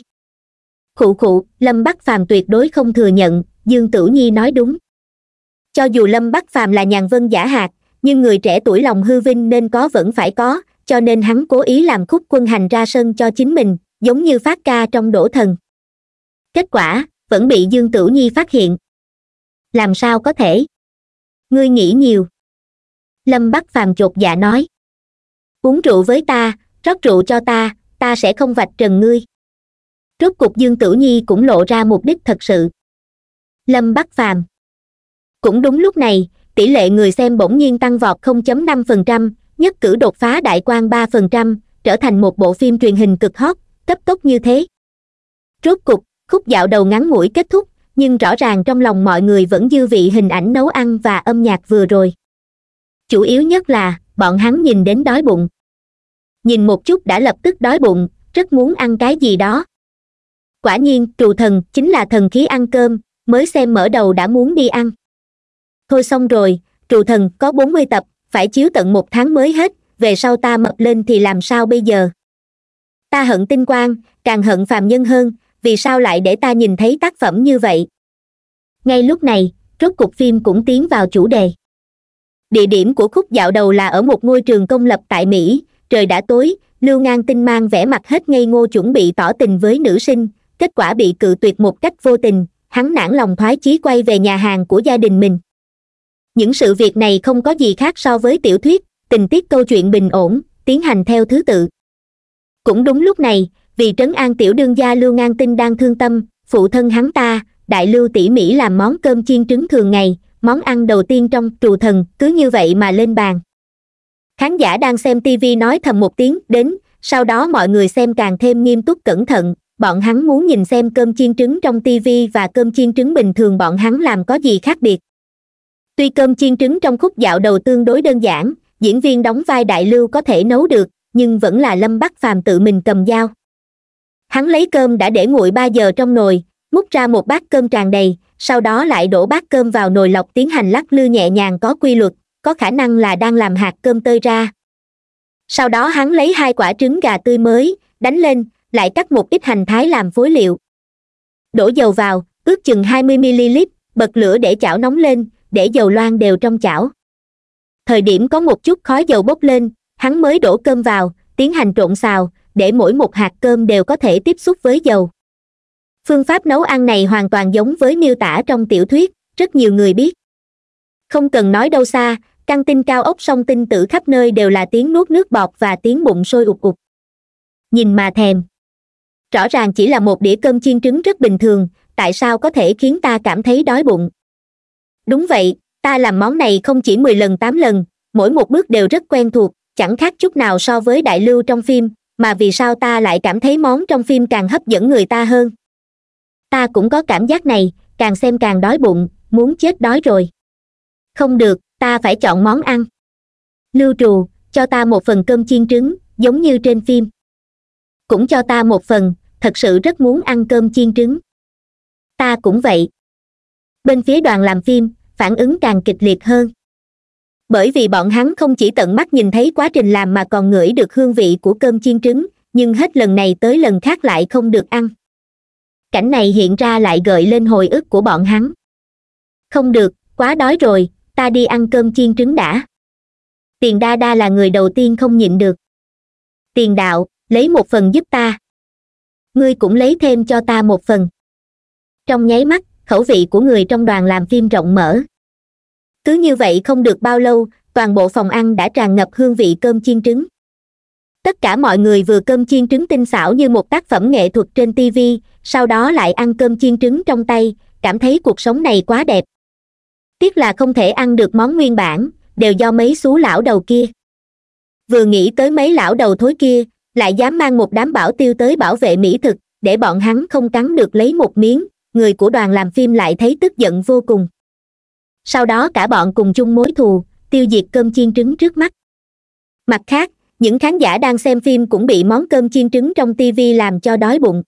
khụ khụ lâm bắc phàm tuyệt đối không thừa nhận dương tử nhi nói đúng cho dù lâm bắc phàm là nhàn vân giả hạt nhưng người trẻ tuổi lòng hư vinh nên có vẫn phải có cho nên hắn cố ý làm khúc quân hành ra sân cho chính mình giống như phát ca trong đổ thần kết quả vẫn bị dương tử nhi phát hiện làm sao có thể ngươi nghĩ nhiều lâm bắc phàm chột dạ nói uống rượu với ta rót rượu cho ta ta sẽ không vạch trần ngươi rốt cục dương tử nhi cũng lộ ra mục đích thật sự lâm bắc phàm cũng đúng lúc này tỷ lệ người xem bỗng nhiên tăng vọt 0.5%, nhất cử đột phá đại quan 3%, trở thành một bộ phim truyền hình cực hot cấp tốc như thế rốt cục khúc dạo đầu ngắn ngủi kết thúc nhưng rõ ràng trong lòng mọi người vẫn dư vị hình ảnh nấu ăn và âm nhạc vừa rồi chủ yếu nhất là bọn hắn nhìn đến đói bụng nhìn một chút đã lập tức đói bụng rất muốn ăn cái gì đó quả nhiên trù thần chính là thần khí ăn cơm mới xem mở đầu đã muốn đi ăn thôi xong rồi trù thần có bốn mươi tập phải chiếu tận một tháng mới hết về sau ta mập lên thì làm sao bây giờ ta hận tinh quang càng hận phàm nhân hơn vì sao lại để ta nhìn thấy tác phẩm như vậy ngay lúc này rốt cuộc phim cũng tiến vào chủ đề địa điểm của khúc dạo đầu là ở một ngôi trường công lập tại mỹ trời đã tối lưu ngang tinh mang vẻ mặt hết ngây ngô chuẩn bị tỏ tình với nữ sinh kết quả bị cự tuyệt một cách vô tình hắn nản lòng thoái chí quay về nhà hàng của gia đình mình những sự việc này không có gì khác so với tiểu thuyết tình tiết câu chuyện bình ổn tiến hành theo thứ tự cũng đúng lúc này vì trấn an tiểu đương gia lưu ngang tinh đang thương tâm phụ thân hắn ta đại lưu tỉ mỉ làm món cơm chiên trứng thường ngày món ăn đầu tiên trong trù thần cứ như vậy mà lên bàn khán giả đang xem tv nói thầm một tiếng đến sau đó mọi người xem càng thêm nghiêm túc cẩn thận bọn hắn muốn nhìn xem cơm chiên trứng trong tv và cơm chiên trứng bình thường bọn hắn làm có gì khác biệt tuy cơm chiên trứng trong khúc dạo đầu tương đối đơn giản diễn viên đóng vai đại lưu có thể nấu được nhưng vẫn là lâm bắc phàm tự mình cầm dao hắn lấy cơm đã để nguội ba giờ trong nồi múc ra một bát cơm tràn đầy sau đó lại đổ bát cơm vào nồi lọc tiến hành lắc lư nhẹ nhàng có quy luật có khả năng là đang làm hạt cơm tơi ra sau đó hắn lấy hai quả trứng gà tươi mới đánh lên lại cắt một ít hành thái làm phối liệu đổ dầu vào ước chừng 20 ml bật lửa để chảo nóng lên để dầu loang đều trong chảo thời điểm có một chút khói dầu bốc lên hắn mới đổ cơm vào tiến hành trộn xào để mỗi một hạt cơm đều có thể tiếp xúc với dầu phương pháp nấu ăn này hoàn toàn giống với miêu tả trong tiểu thuyết rất nhiều người biết không cần nói đâu xa căng tin cao ốc song tinh tử khắp nơi đều là tiếng nuốt nước bọt và tiếng bụng sôi ụt ụt nhìn mà thèm rõ ràng chỉ là một đĩa cơm chiên trứng rất bình thường tại sao có thể khiến ta cảm thấy đói bụng đúng vậy ta làm món này không chỉ mười lần tám lần mỗi một bước đều rất quen thuộc chẳng khác chút nào so với đại lưu trong phim mà vì sao ta lại cảm thấy món trong phim càng hấp dẫn người ta hơn ta cũng có cảm giác này càng xem càng đói bụng muốn chết đói rồi không được ta phải chọn món ăn lưu trù cho ta một phần cơm chiên trứng giống như trên phim cũng cho ta một phần thật sự rất muốn ăn cơm chiên trứng ta cũng vậy bên phía đoàn làm phim phản ứng càng kịch liệt hơn bởi vì bọn hắn không chỉ tận mắt nhìn thấy quá trình làm mà còn ngửi được hương vị của cơm chiên trứng nhưng hết lần này tới lần khác lại không được ăn cảnh này hiện ra lại gợi lên hồi ức của bọn hắn không được quá đói rồi ta đi ăn cơm chiên trứng đã tiền đa đa là người đầu tiên không nhịn được tiền đạo lấy một phần giúp ta ngươi cũng lấy thêm cho ta một phần trong nháy mắt khẩu vị của người trong đoàn làm phim rộng mở cứ như vậy không được bao lâu toàn bộ phòng ăn đã tràn ngập hương vị cơm chiên trứng tất cả mọi người vừa cơm chiên trứng tinh xảo như một tác phẩm nghệ thuật trên tv sau đó lại ăn cơm chiên trứng trong tay cảm thấy cuộc sống này quá đẹp tiếc là không thể ăn được món nguyên bản đều do mấy xú lão đầu kia vừa nghĩ tới mấy lão đầu thối kia lại dám mang một đám bảo tiêu tới bảo vệ mỹ thực để bọn hắn không cắn được lấy một miếng người của đoàn làm phim lại thấy tức giận vô cùng sau đó cả bọn cùng chung mối thù tiêu diệt cơm chiên trứng trước mắt mặt khác những khán giả đang xem phim cũng bị món cơm chiên trứng trong tv làm cho đói bụng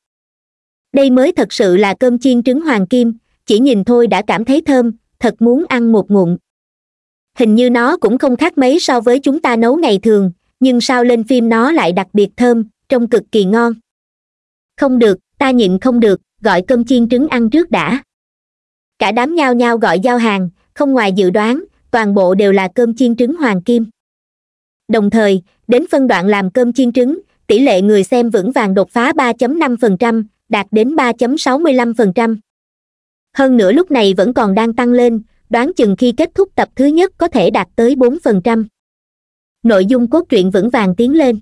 đây mới thật sự là cơm chiên trứng hoàng kim chỉ nhìn thôi đã cảm thấy thơm thật muốn ăn một ngụm hình như nó cũng không khác mấy so với chúng ta nấu ngày thường nhưng sao lên phim nó lại đặc biệt thơm trông cực kỳ ngon không được ta nhịn không được gọi cơm chiên trứng ăn trước đã cả đám nhao nhao gọi giao hàng không ngoài dự đoán toàn bộ đều là cơm chiên trứng hoàng kim đồng thời đến phân đoạn làm cơm chiên trứng tỷ lệ người xem vững vàng đột phá 3.5%, đạt đến 3.65%. Hơn nữa lúc này vẫn còn đang tăng lên, đoán chừng khi kết thúc tập thứ nhất có thể đạt tới 4%. Nội dung cốt truyện vững vàng tiến lên.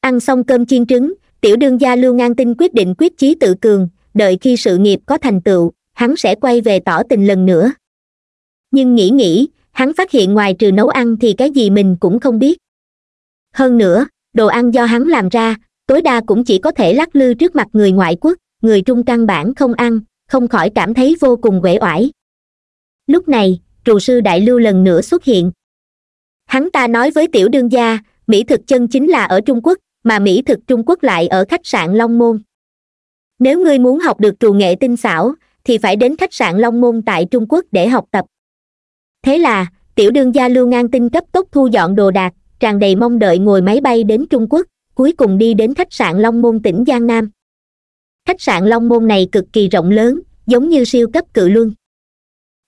Ăn xong cơm chiên trứng, tiểu đương gia Lưu Ngang Tinh quyết định quyết chí tự cường, đợi khi sự nghiệp có thành tựu hắn sẽ quay về tỏ tình lần nữa nhưng nghĩ nghĩ hắn phát hiện ngoài trừ nấu ăn thì cái gì mình cũng không biết hơn nữa đồ ăn do hắn làm ra tối đa cũng chỉ có thể lắc lư trước mặt người ngoại quốc người trung căn bản không ăn không khỏi cảm thấy vô cùng uể oải lúc này trù sư đại lưu lần nữa xuất hiện hắn ta nói với tiểu đương gia mỹ thực chân chính là ở trung quốc mà mỹ thực trung quốc lại ở khách sạn long môn nếu ngươi muốn học được trù nghệ tinh xảo thì phải đến khách sạn long môn tại trung quốc để học tập thế là tiểu đương gia lưu ngang tinh cấp tốc thu dọn đồ đạc tràn đầy mong đợi ngồi máy bay đến trung quốc cuối cùng đi đến khách sạn long môn tỉnh giang nam khách sạn long môn này cực kỳ rộng lớn giống như siêu cấp cự luân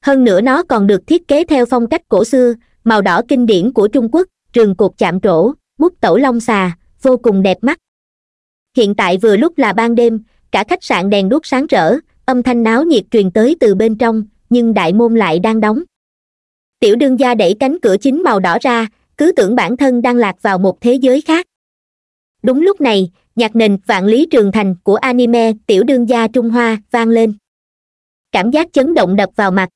hơn nữa nó còn được thiết kế theo phong cách cổ xưa màu đỏ kinh điển của trung quốc trường cột chạm trổ bút tẩu long xà vô cùng đẹp mắt hiện tại vừa lúc là ban đêm cả khách sạn đèn đuốc sáng rỡ âm thanh náo nhiệt truyền tới từ bên trong nhưng đại môn lại đang đóng tiểu đương gia đẩy cánh cửa chính màu đỏ ra cứ tưởng bản thân đang lạc vào một thế giới khác đúng lúc này nhạc nền vạn lý trường thành của anime tiểu đương gia trung hoa vang lên cảm giác chấn động đập vào mặt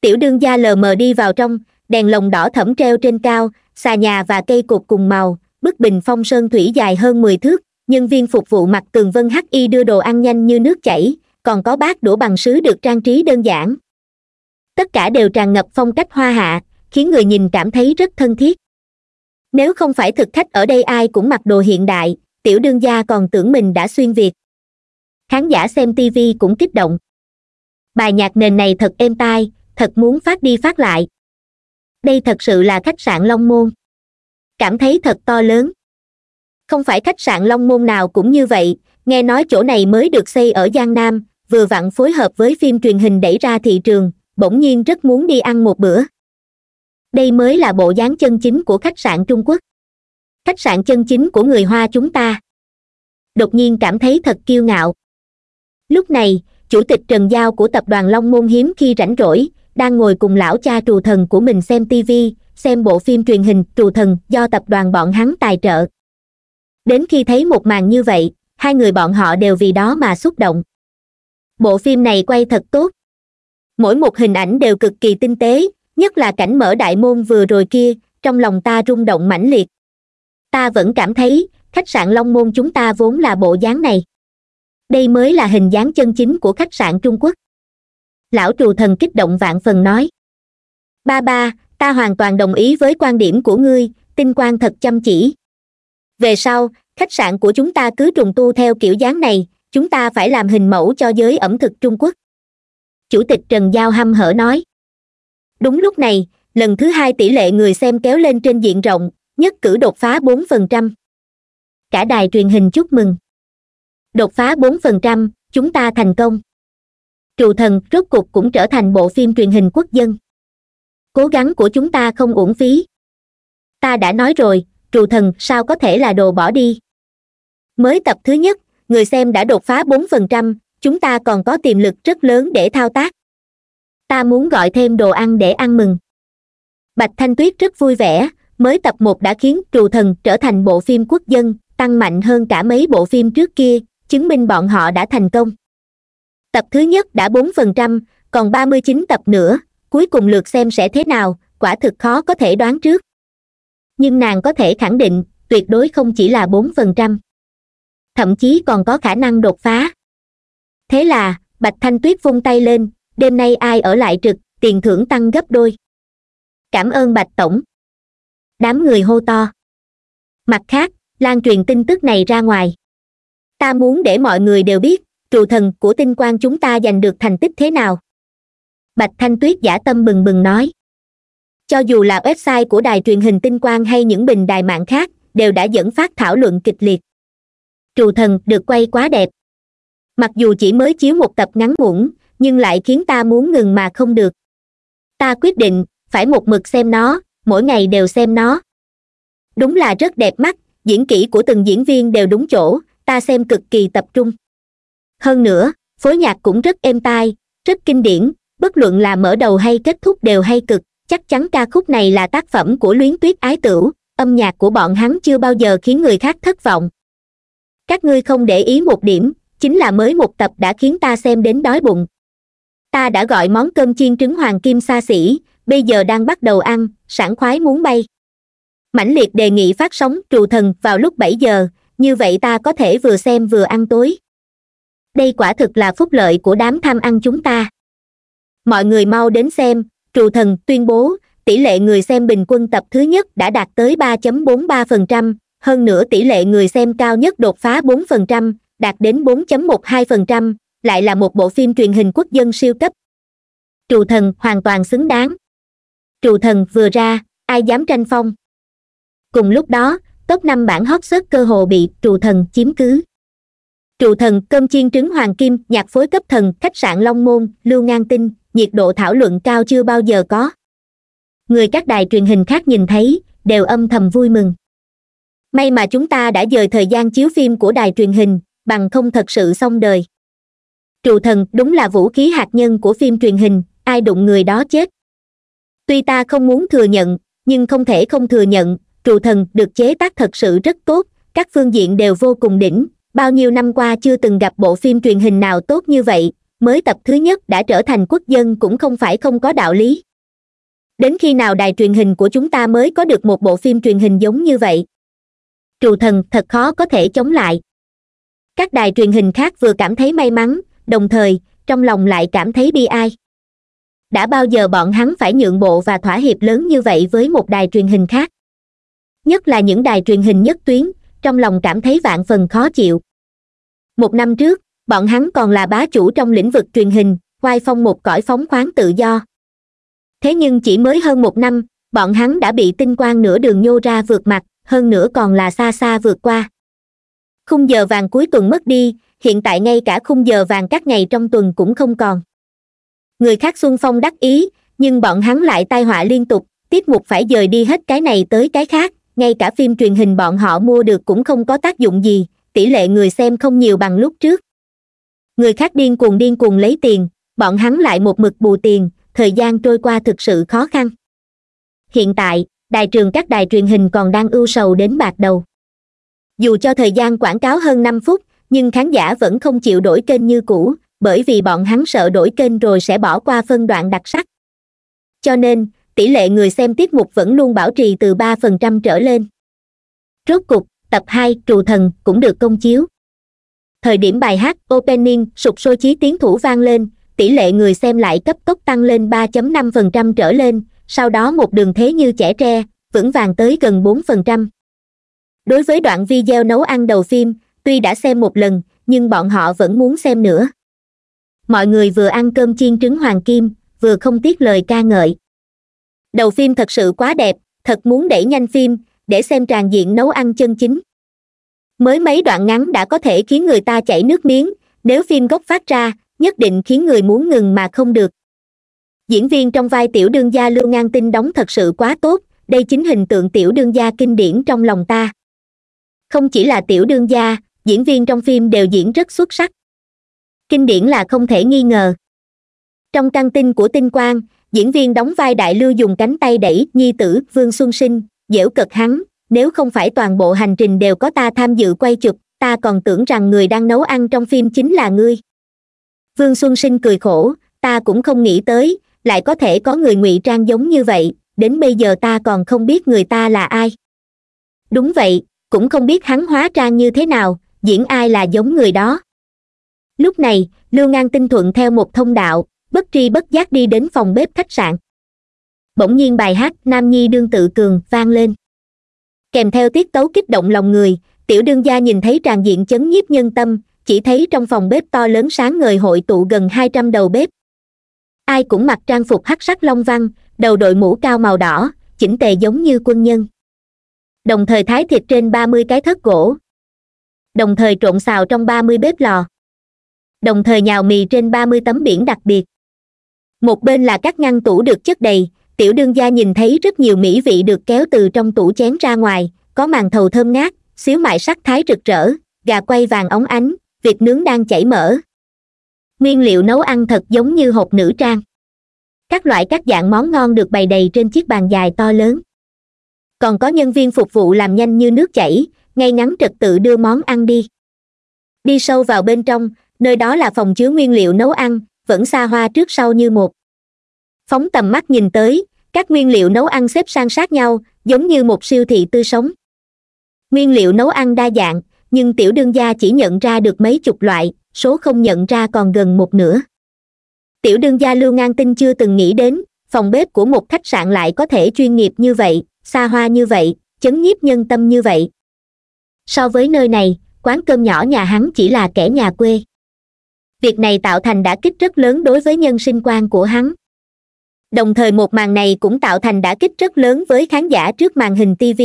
tiểu đương gia lờ mờ đi vào trong đèn lồng đỏ thẫm treo trên cao xà nhà và cây cột cùng màu bức bình phong sơn thủy dài hơn mười thước nhân viên phục vụ mặt tường vân hi đưa đồ ăn nhanh như nước chảy còn có bát đũa bằng sứ được trang trí đơn giản tất cả đều tràn ngập phong cách hoa hạ khiến người nhìn cảm thấy rất thân thiết nếu không phải thực khách ở đây ai cũng mặc đồ hiện đại tiểu đương gia còn tưởng mình đã xuyên việt khán giả xem tv cũng kích động bài nhạc nền này thật êm tai thật muốn phát đi phát lại đây thật sự là khách sạn long môn cảm thấy thật to lớn không phải khách sạn long môn nào cũng như vậy nghe nói chỗ này mới được xây ở giang nam vừa vặn phối hợp với phim truyền hình đẩy ra thị trường bỗng nhiên rất muốn đi ăn một bữa đây mới là bộ dáng chân chính của khách sạn trung quốc khách sạn chân chính của người hoa chúng ta đột nhiên cảm thấy thật kiêu ngạo lúc này chủ tịch trần giao của tập đoàn long môn hiếm khi rảnh rỗi đang ngồi cùng lão cha trù thần của mình xem tv xem bộ phim truyền hình trù thần do tập đoàn bọn hắn tài trợ đến khi thấy một màn như vậy hai người bọn họ đều vì đó mà xúc động bộ phim này quay thật tốt mỗi một hình ảnh đều cực kỳ tinh tế nhất là cảnh mở đại môn vừa rồi kia trong lòng ta rung động mãnh liệt ta vẫn cảm thấy khách sạn long môn chúng ta vốn là bộ dáng này đây mới là hình dáng chân chính của khách sạn trung quốc lão trù thần kích động vạn phần nói ba ba ta hoàn toàn đồng ý với quan điểm của ngươi tinh Quan thật chăm chỉ về sau khách sạn của chúng ta cứ trùng tu theo kiểu dáng này chúng ta phải làm hình mẫu cho giới ẩm thực trung quốc chủ tịch trần giao hăm hở nói đúng lúc này lần thứ hai tỷ lệ người xem kéo lên trên diện rộng nhất cử đột phá bốn phần trăm cả đài truyền hình chúc mừng đột phá bốn phần trăm chúng ta thành công trù thần rốt cuộc cũng trở thành bộ phim truyền hình quốc dân cố gắng của chúng ta không uổng phí ta đã nói rồi trù thần sao có thể là đồ bỏ đi mới tập thứ nhất người xem đã đột phá bốn phần trăm chúng ta còn có tiềm lực rất lớn để thao tác ta muốn gọi thêm đồ ăn để ăn mừng bạch thanh tuyết rất vui vẻ mới tập một đã khiến trù thần trở thành bộ phim quốc dân tăng mạnh hơn cả mấy bộ phim trước kia chứng minh bọn họ đã thành công tập thứ nhất đã bốn phần trăm còn ba mươi chín tập nữa cuối cùng lượt xem sẽ thế nào quả thực khó có thể đoán trước nhưng nàng có thể khẳng định tuyệt đối không chỉ là bốn phần trăm thậm chí còn có khả năng đột phá thế là bạch thanh tuyết vung tay lên đêm nay ai ở lại trực tiền thưởng tăng gấp đôi cảm ơn bạch tổng đám người hô to mặt khác lan truyền tin tức này ra ngoài ta muốn để mọi người đều biết trù thần của tinh quang chúng ta giành được thành tích thế nào bạch thanh tuyết giả tâm bừng bừng nói cho dù là website của đài truyền hình tinh quang hay những bình đài mạng khác đều đã dẫn phát thảo luận kịch liệt trù thần được quay quá đẹp mặc dù chỉ mới chiếu một tập ngắn ngủn nhưng lại khiến ta muốn ngừng mà không được ta quyết định phải một mực xem nó mỗi ngày đều xem nó đúng là rất đẹp mắt diễn kỹ của từng diễn viên đều đúng chỗ ta xem cực kỳ tập trung hơn nữa phối nhạc cũng rất êm tai rất kinh điển bất luận là mở đầu hay kết thúc đều hay cực chắc chắn ca khúc này là tác phẩm của luyến tuyết ái tửu âm nhạc của bọn hắn chưa bao giờ khiến người khác thất vọng các ngươi không để ý một điểm chính là mới một tập đã khiến ta xem đến đói bụng ta đã gọi món cơm chiên trứng hoàng kim xa xỉ bây giờ đang bắt đầu ăn sảng khoái muốn bay mãnh liệt đề nghị phát sóng trù thần vào lúc bảy giờ như vậy ta có thể vừa xem vừa ăn tối đây quả thực là phúc lợi của đám tham ăn chúng ta mọi người mau đến xem trù thần tuyên bố tỷ lệ người xem bình quân tập thứ nhất đã đạt tới 3.43%, hơn nữa tỷ lệ người xem cao nhất đột phá 4%, đạt đến 4.12%, lại là một bộ phim truyền hình quốc dân siêu cấp. Trù thần hoàn toàn xứng đáng. Trù thần vừa ra, ai dám tranh phong. Cùng lúc đó, top 5 bản hot search cơ hồ bị trù thần chiếm cứ. Trù thần cơm chiên trứng hoàng kim, nhạc phối cấp thần, khách sạn Long Môn, Lưu Ngang Tinh, nhiệt độ thảo luận cao chưa bao giờ có người các đài truyền hình khác nhìn thấy đều âm thầm vui mừng may mà chúng ta đã dời thời gian chiếu phim của đài truyền hình bằng không thật sự xong đời trù thần đúng là vũ khí hạt nhân của phim truyền hình ai đụng người đó chết tuy ta không muốn thừa nhận nhưng không thể không thừa nhận trù thần được chế tác thật sự rất tốt các phương diện đều vô cùng đỉnh bao nhiêu năm qua chưa từng gặp bộ phim truyền hình nào tốt như vậy mới tập thứ nhất đã trở thành quốc dân cũng không phải không có đạo lý đến khi nào đài truyền hình của chúng ta mới có được một bộ phim truyền hình giống như vậy trù thần thật khó có thể chống lại các đài truyền hình khác vừa cảm thấy may mắn đồng thời trong lòng lại cảm thấy bi ai đã bao giờ bọn hắn phải nhượng bộ và thỏa hiệp lớn như vậy với một đài truyền hình khác nhất là những đài truyền hình nhất tuyến trong lòng cảm thấy vạn phần khó chịu một năm trước bọn hắn còn là bá chủ trong lĩnh vực truyền hình oai phong một cõi phóng khoáng tự do thế nhưng chỉ mới hơn một năm bọn hắn đã bị tinh quang nửa đường nhô ra vượt mặt hơn nữa còn là xa xa vượt qua khung giờ vàng cuối tuần mất đi hiện tại ngay cả khung giờ vàng các ngày trong tuần cũng không còn người khác xuân phong đắc ý nhưng bọn hắn lại tai họa liên tục tiết mục phải dời đi hết cái này tới cái khác ngay cả phim truyền hình bọn họ mua được cũng không có tác dụng gì tỷ lệ người xem không nhiều bằng lúc trước người khác điên cuồng điên cuồng lấy tiền bọn hắn lại một mực bù tiền thời gian trôi qua thực sự khó khăn hiện tại đài trường các đài truyền hình còn đang ưu sầu đến bạc đầu dù cho thời gian quảng cáo hơn năm phút nhưng khán giả vẫn không chịu đổi kênh như cũ bởi vì bọn hắn sợ đổi kênh rồi sẽ bỏ qua phân đoạn đặc sắc cho nên tỷ lệ người xem tiết mục vẫn luôn bảo trì từ ba phần trăm trở lên rốt cục tập hai trù thần cũng được công chiếu thời điểm bài hát opening sụp sôi chí tiếng thủ vang lên tỷ lệ người xem lại cấp tốc tăng lên 3.5% trở lên sau đó một đường thế như trẻ tre vững vàng tới gần 4%. đối với đoạn video nấu ăn đầu phim tuy đã xem một lần nhưng bọn họ vẫn muốn xem nữa mọi người vừa ăn cơm chiên trứng hoàng kim vừa không tiếc lời ca ngợi đầu phim thật sự quá đẹp thật muốn đẩy nhanh phim để xem tràn diện nấu ăn chân chính mới mấy đoạn ngắn đã có thể khiến người ta chảy nước miếng nếu phim gốc phát ra nhất định khiến người muốn ngừng mà không được diễn viên trong vai tiểu đương gia lưu ngang tinh đóng thật sự quá tốt đây chính hình tượng tiểu đương gia kinh điển trong lòng ta không chỉ là tiểu đương gia diễn viên trong phim đều diễn rất xuất sắc kinh điển là không thể nghi ngờ trong căng tin của tinh quang diễn viên đóng vai đại lưu dùng cánh tay đẩy nhi tử vương xuân sinh dễu cực hắn nếu không phải toàn bộ hành trình đều có ta tham dự quay chụp ta còn tưởng rằng người đang nấu ăn trong phim chính là ngươi vương xuân sinh cười khổ ta cũng không nghĩ tới lại có thể có người ngụy trang giống như vậy đến bây giờ ta còn không biết người ta là ai đúng vậy cũng không biết hắn hóa trang như thế nào diễn ai là giống người đó lúc này lưu ngang tinh thuận theo một thông đạo bất tri bất giác đi đến phòng bếp khách sạn bỗng nhiên bài hát nam nhi đương tự cường vang lên kèm theo tiết tấu kích động lòng người tiểu đương gia nhìn thấy tràn diện chấn nhiếp nhân tâm chỉ thấy trong phòng bếp to lớn sáng ngời hội tụ gần hai trăm đầu bếp ai cũng mặc trang phục hắc sắc long văn đầu đội mũ cao màu đỏ chỉnh tề giống như quân nhân đồng thời thái thịt trên ba mươi cái thớt gỗ đồng thời trộn xào trong ba mươi bếp lò đồng thời nhào mì trên ba mươi tấm biển đặc biệt một bên là các ngăn tủ được chất đầy tiểu đương gia nhìn thấy rất nhiều mỹ vị được kéo từ trong tủ chén ra ngoài có màn thầu thơm ngát xíu mại sắc thái rực rỡ gà quay vàng óng ánh việc nướng đang chảy mỡ nguyên liệu nấu ăn thật giống như hộp nữ trang các loại các dạng món ngon được bày đầy trên chiếc bàn dài to lớn còn có nhân viên phục vụ làm nhanh như nước chảy ngay ngắn trật tự đưa món ăn đi đi sâu vào bên trong nơi đó là phòng chứa nguyên liệu nấu ăn vẫn xa hoa trước sau như một phóng tầm mắt nhìn tới các nguyên liệu nấu ăn xếp sang sát nhau giống như một siêu thị tươi sống nguyên liệu nấu ăn đa dạng nhưng tiểu đương gia chỉ nhận ra được mấy chục loại số không nhận ra còn gần một nửa tiểu đương gia lưu ngang tinh chưa từng nghĩ đến phòng bếp của một khách sạn lại có thể chuyên nghiệp như vậy xa hoa như vậy chấn nhiếp nhân tâm như vậy so với nơi này quán cơm nhỏ nhà hắn chỉ là kẻ nhà quê việc này tạo thành đã kích rất lớn đối với nhân sinh quan của hắn đồng thời một màn này cũng tạo thành đã kích rất lớn với khán giả trước màn hình tv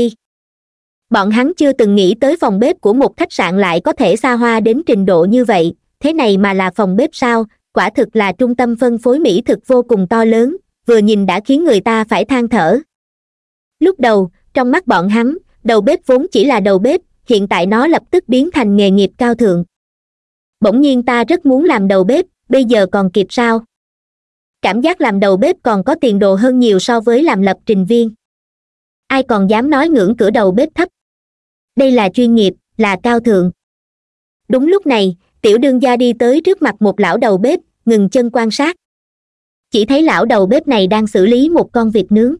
bọn hắn chưa từng nghĩ tới phòng bếp của một khách sạn lại có thể xa hoa đến trình độ như vậy thế này mà là phòng bếp sao quả thực là trung tâm phân phối mỹ thực vô cùng to lớn vừa nhìn đã khiến người ta phải than thở lúc đầu trong mắt bọn hắn đầu bếp vốn chỉ là đầu bếp hiện tại nó lập tức biến thành nghề nghiệp cao thượng bỗng nhiên ta rất muốn làm đầu bếp bây giờ còn kịp sao cảm giác làm đầu bếp còn có tiền đồ hơn nhiều so với làm lập trình viên ai còn dám nói ngưỡng cửa đầu bếp thấp đây là chuyên nghiệp là cao thượng đúng lúc này tiểu đương gia đi tới trước mặt một lão đầu bếp ngừng chân quan sát chỉ thấy lão đầu bếp này đang xử lý một con vịt nướng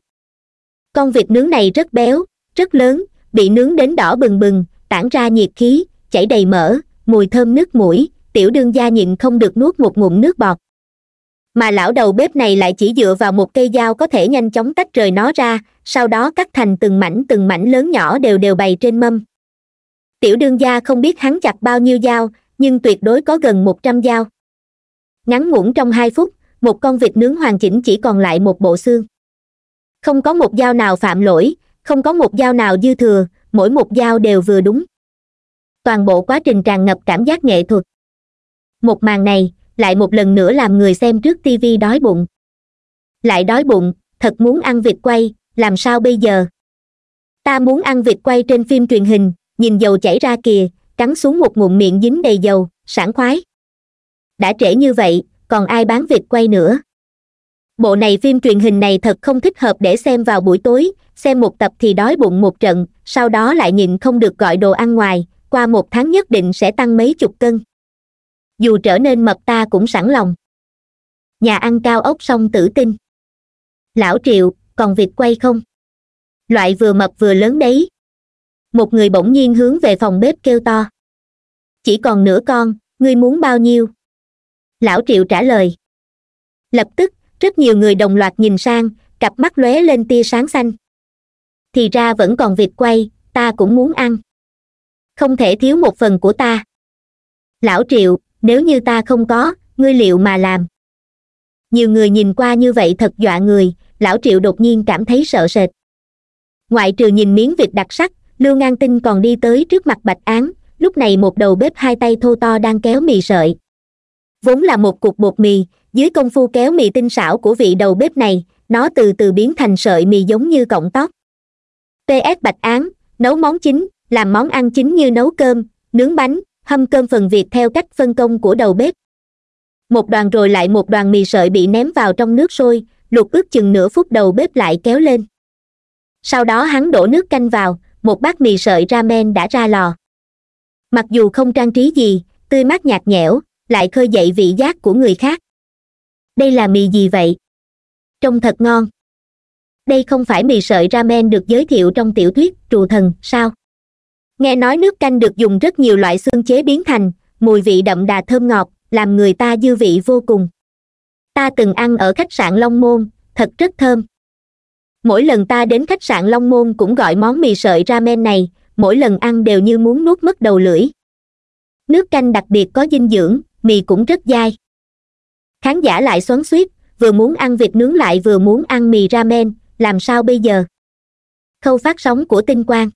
con vịt nướng này rất béo rất lớn bị nướng đến đỏ bừng bừng tản ra nhiệt khí chảy đầy mỡ mùi thơm nước mũi tiểu đương gia nhịn không được nuốt một ngụm nước bọt mà lão đầu bếp này lại chỉ dựa vào một cây dao có thể nhanh chóng tách rời nó ra sau đó cắt thành từng mảnh từng mảnh lớn nhỏ đều đều bày trên mâm tiểu đương gia không biết hắn chặt bao nhiêu dao nhưng tuyệt đối có gần một trăm dao ngắn ngủn trong hai phút một con vịt nướng hoàn chỉnh chỉ còn lại một bộ xương không có một dao nào phạm lỗi không có một dao nào dư thừa mỗi một dao đều vừa đúng toàn bộ quá trình tràn ngập cảm giác nghệ thuật một màn này lại một lần nữa làm người xem trước tv đói bụng lại đói bụng thật muốn ăn vịt quay làm sao bây giờ ta muốn ăn vịt quay trên phim truyền hình nhìn dầu chảy ra kìa cắn xuống một ngụm miệng dính đầy dầu sảng khoái đã trễ như vậy còn ai bán vịt quay nữa bộ này phim truyền hình này thật không thích hợp để xem vào buổi tối xem một tập thì đói bụng một trận sau đó lại nhịn không được gọi đồ ăn ngoài qua một tháng nhất định sẽ tăng mấy chục cân dù trở nên mập ta cũng sẵn lòng nhà ăn cao ốc song tử tinh lão triệu còn việc quay không loại vừa mập vừa lớn đấy một người bỗng nhiên hướng về phòng bếp kêu to chỉ còn nửa con ngươi muốn bao nhiêu lão triệu trả lời lập tức rất nhiều người đồng loạt nhìn sang cặp mắt lóe lên tia sáng xanh thì ra vẫn còn việc quay ta cũng muốn ăn không thể thiếu một phần của ta lão triệu nếu như ta không có ngươi liệu mà làm nhiều người nhìn qua như vậy thật dọa người lão triệu đột nhiên cảm thấy sợ sệt ngoại trừ nhìn miếng vịt đặc sắc lưu ngang tinh còn đi tới trước mặt bạch án lúc này một đầu bếp hai tay thô to đang kéo mì sợi vốn là một cục bột mì dưới công phu kéo mì tinh xảo của vị đầu bếp này nó từ từ biến thành sợi mì giống như cọng tóc ps bạch án nấu món chính làm món ăn chính như nấu cơm nướng bánh hâm cơm phần việc theo cách phân công của đầu bếp một đoàn rồi lại một đoàn mì sợi bị ném vào trong nước sôi luộc ước chừng nửa phút đầu bếp lại kéo lên sau đó hắn đổ nước canh vào một bát mì sợi ramen đã ra lò mặc dù không trang trí gì tươi mát nhạt nhẽo lại khơi dậy vị giác của người khác đây là mì gì vậy trông thật ngon đây không phải mì sợi ramen được giới thiệu trong tiểu thuyết trù thần sao nghe nói nước canh được dùng rất nhiều loại xương chế biến thành mùi vị đậm đà thơm ngọt làm người ta dư vị vô cùng ta từng ăn ở khách sạn long môn thật rất thơm mỗi lần ta đến khách sạn long môn cũng gọi món mì sợi ramen này mỗi lần ăn đều như muốn nuốt mất đầu lưỡi nước canh đặc biệt có dinh dưỡng mì cũng rất dai khán giả lại xoắn suýt vừa muốn ăn vịt nướng lại vừa muốn ăn mì ramen làm sao bây giờ khâu phát sóng của tinh quang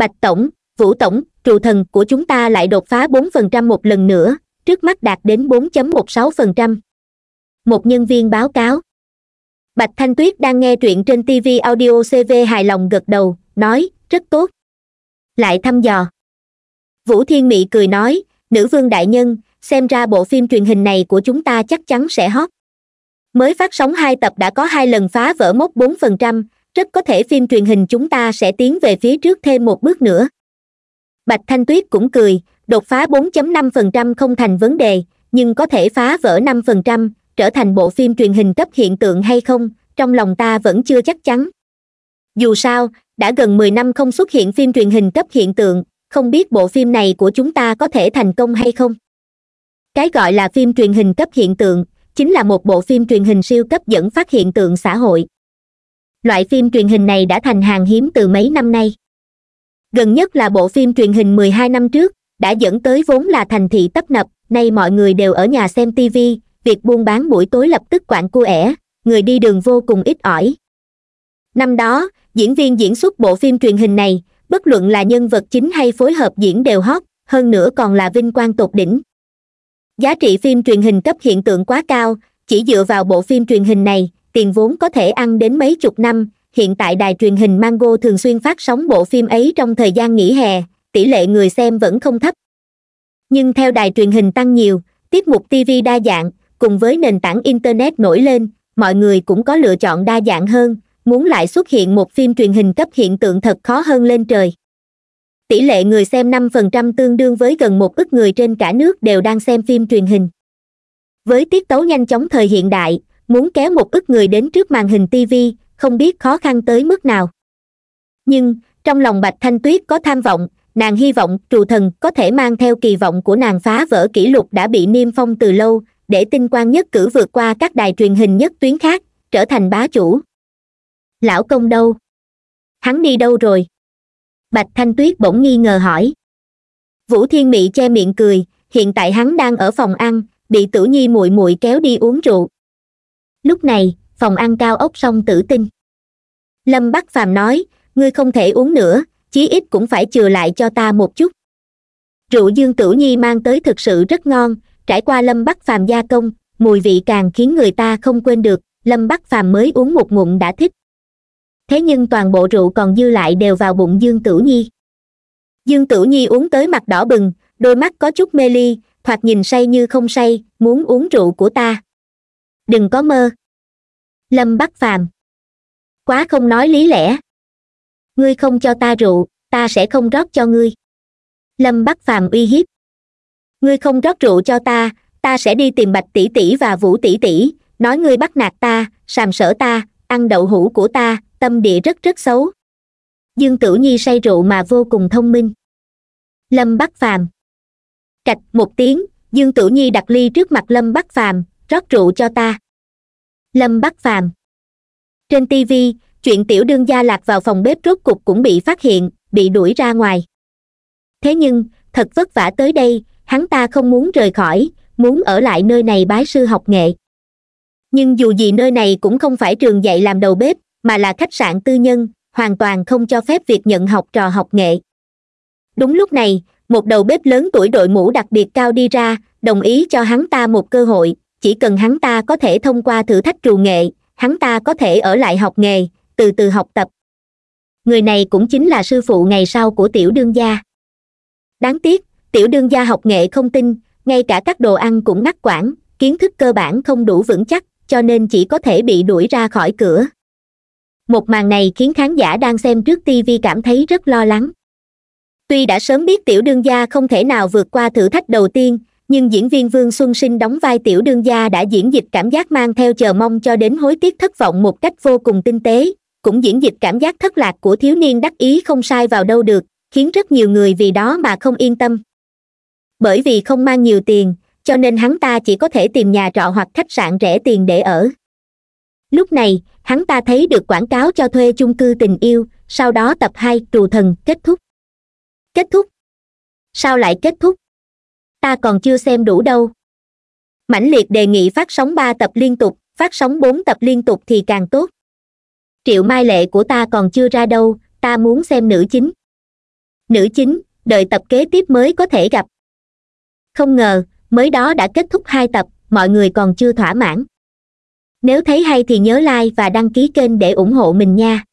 bạch tổng vũ tổng trụ thần của chúng ta lại đột phá 4% một lần nữa trước mắt đạt đến 4.16%. một nhân viên báo cáo bạch thanh tuyết đang nghe truyện trên tv audio cv hài lòng gật đầu nói rất tốt lại thăm dò vũ thiên mị cười nói nữ vương đại nhân xem ra bộ phim truyền hình này của chúng ta chắc chắn sẽ hot mới phát sóng hai tập đã có hai lần phá vỡ mốc 4%, rất có thể phim truyền hình chúng ta sẽ tiến về phía trước thêm một bước nữa bạch thanh tuyết cũng cười đột phá 4.5% không thành vấn đề nhưng có thể phá vỡ 5%, trở thành bộ phim truyền hình cấp hiện tượng hay không trong lòng ta vẫn chưa chắc chắn dù sao đã gần 10 năm không xuất hiện phim truyền hình cấp hiện tượng không biết bộ phim này của chúng ta có thể thành công hay không cái gọi là phim truyền hình cấp hiện tượng chính là một bộ phim truyền hình siêu cấp dẫn phát hiện tượng xã hội loại phim truyền hình này đã thành hàng hiếm từ mấy năm nay gần nhất là bộ phim truyền hình 12 năm trước đã dẫn tới vốn là thành thị tấp nập nay mọi người đều ở nhà xem tv việc buôn bán buổi tối lập tức quặn cu ẻ người đi đường vô cùng ít ỏi năm đó diễn viên diễn xuất bộ phim truyền hình này bất luận là nhân vật chính hay phối hợp diễn đều hot hơn nữa còn là vinh quang tột đỉnh giá trị phim truyền hình cấp hiện tượng quá cao chỉ dựa vào bộ phim truyền hình này tiền vốn có thể ăn đến mấy chục năm hiện tại đài truyền hình mango thường xuyên phát sóng bộ phim ấy trong thời gian nghỉ hè tỷ lệ người xem vẫn không thấp nhưng theo đài truyền hình tăng nhiều tiết mục tv đa dạng cùng với nền tảng internet nổi lên mọi người cũng có lựa chọn đa dạng hơn muốn lại xuất hiện một phim truyền hình cấp hiện tượng thật khó hơn lên trời tỷ lệ người xem 5% tương đương với gần một ức người trên cả nước đều đang xem phim truyền hình với tiết tấu nhanh chóng thời hiện đại muốn kéo một ức người đến trước màn hình tv không biết khó khăn tới mức nào nhưng trong lòng bạch thanh tuyết có tham vọng nàng hy vọng trù thần có thể mang theo kỳ vọng của nàng phá vỡ kỷ lục đã bị niêm phong từ lâu để tinh quang nhất cử vượt qua các đài truyền hình nhất tuyến khác trở thành bá chủ lão công đâu hắn đi đâu rồi bạch thanh tuyết bỗng nghi ngờ hỏi vũ thiên mị che miệng cười hiện tại hắn đang ở phòng ăn bị tử nhi muội muội kéo đi uống rượu lúc này phòng ăn cao ốc song tử tinh lâm bắc phàm nói ngươi không thể uống nữa chí ít cũng phải chừa lại cho ta một chút rượu dương tử nhi mang tới thực sự rất ngon trải qua lâm bắc phàm gia công mùi vị càng khiến người ta không quên được lâm bắc phàm mới uống một ngụm đã thích thế nhưng toàn bộ rượu còn dư lại đều vào bụng dương tử nhi dương tử nhi uống tới mặt đỏ bừng đôi mắt có chút mê ly thoạt nhìn say như không say muốn uống rượu của ta đừng có mơ lâm bắc phàm quá không nói lý lẽ ngươi không cho ta rượu ta sẽ không rót cho ngươi lâm bắc phàm uy hiếp ngươi không rót rượu cho ta ta sẽ đi tìm bạch tỷ tỷ và vũ tỷ tỷ nói ngươi bắt nạt ta sàm sỡ ta ăn đậu hũ của ta tâm địa rất rất xấu dương tử nhi say rượu mà vô cùng thông minh lâm bắc phàm cạch một tiếng dương tử nhi đặt ly trước mặt lâm bắc phàm rót rượu cho ta lâm bắc phàm trên tv chuyện tiểu đương gia lạc vào phòng bếp rốt cục cũng bị phát hiện bị đuổi ra ngoài thế nhưng thật vất vả tới đây hắn ta không muốn rời khỏi muốn ở lại nơi này bái sư học nghệ nhưng dù gì nơi này cũng không phải trường dạy làm đầu bếp mà là khách sạn tư nhân hoàn toàn không cho phép việc nhận học trò học nghệ đúng lúc này một đầu bếp lớn tuổi đội mũ đặc biệt cao đi ra đồng ý cho hắn ta một cơ hội chỉ cần hắn ta có thể thông qua thử thách trù nghệ hắn ta có thể ở lại học nghề từ từ học tập người này cũng chính là sư phụ ngày sau của tiểu đương gia đáng tiếc tiểu đương gia học nghệ không tin ngay cả các đồ ăn cũng ngắt quãng kiến thức cơ bản không đủ vững chắc cho nên chỉ có thể bị đuổi ra khỏi cửa một màn này khiến khán giả đang xem trước tv cảm thấy rất lo lắng tuy đã sớm biết tiểu đương gia không thể nào vượt qua thử thách đầu tiên nhưng diễn viên vương xuân sinh đóng vai tiểu đương gia đã diễn dịch cảm giác mang theo chờ mong cho đến hối tiếc thất vọng một cách vô cùng tinh tế cũng diễn dịch cảm giác thất lạc của thiếu niên đắc ý không sai vào đâu được khiến rất nhiều người vì đó mà không yên tâm bởi vì không mang nhiều tiền cho nên hắn ta chỉ có thể tìm nhà trọ hoặc khách sạn rẻ tiền để ở lúc này hắn ta thấy được quảng cáo cho thuê chung cư tình yêu sau đó tập hai trù thần kết thúc kết thúc sao lại kết thúc ta còn chưa xem đủ đâu mãnh liệt đề nghị phát sóng ba tập liên tục phát sóng bốn tập liên tục thì càng tốt triệu mai lệ của ta còn chưa ra đâu ta muốn xem nữ chính nữ chính đợi tập kế tiếp mới có thể gặp không ngờ mới đó đã kết thúc hai tập mọi người còn chưa thỏa mãn nếu thấy hay thì nhớ like và đăng ký kênh để ủng hộ mình nha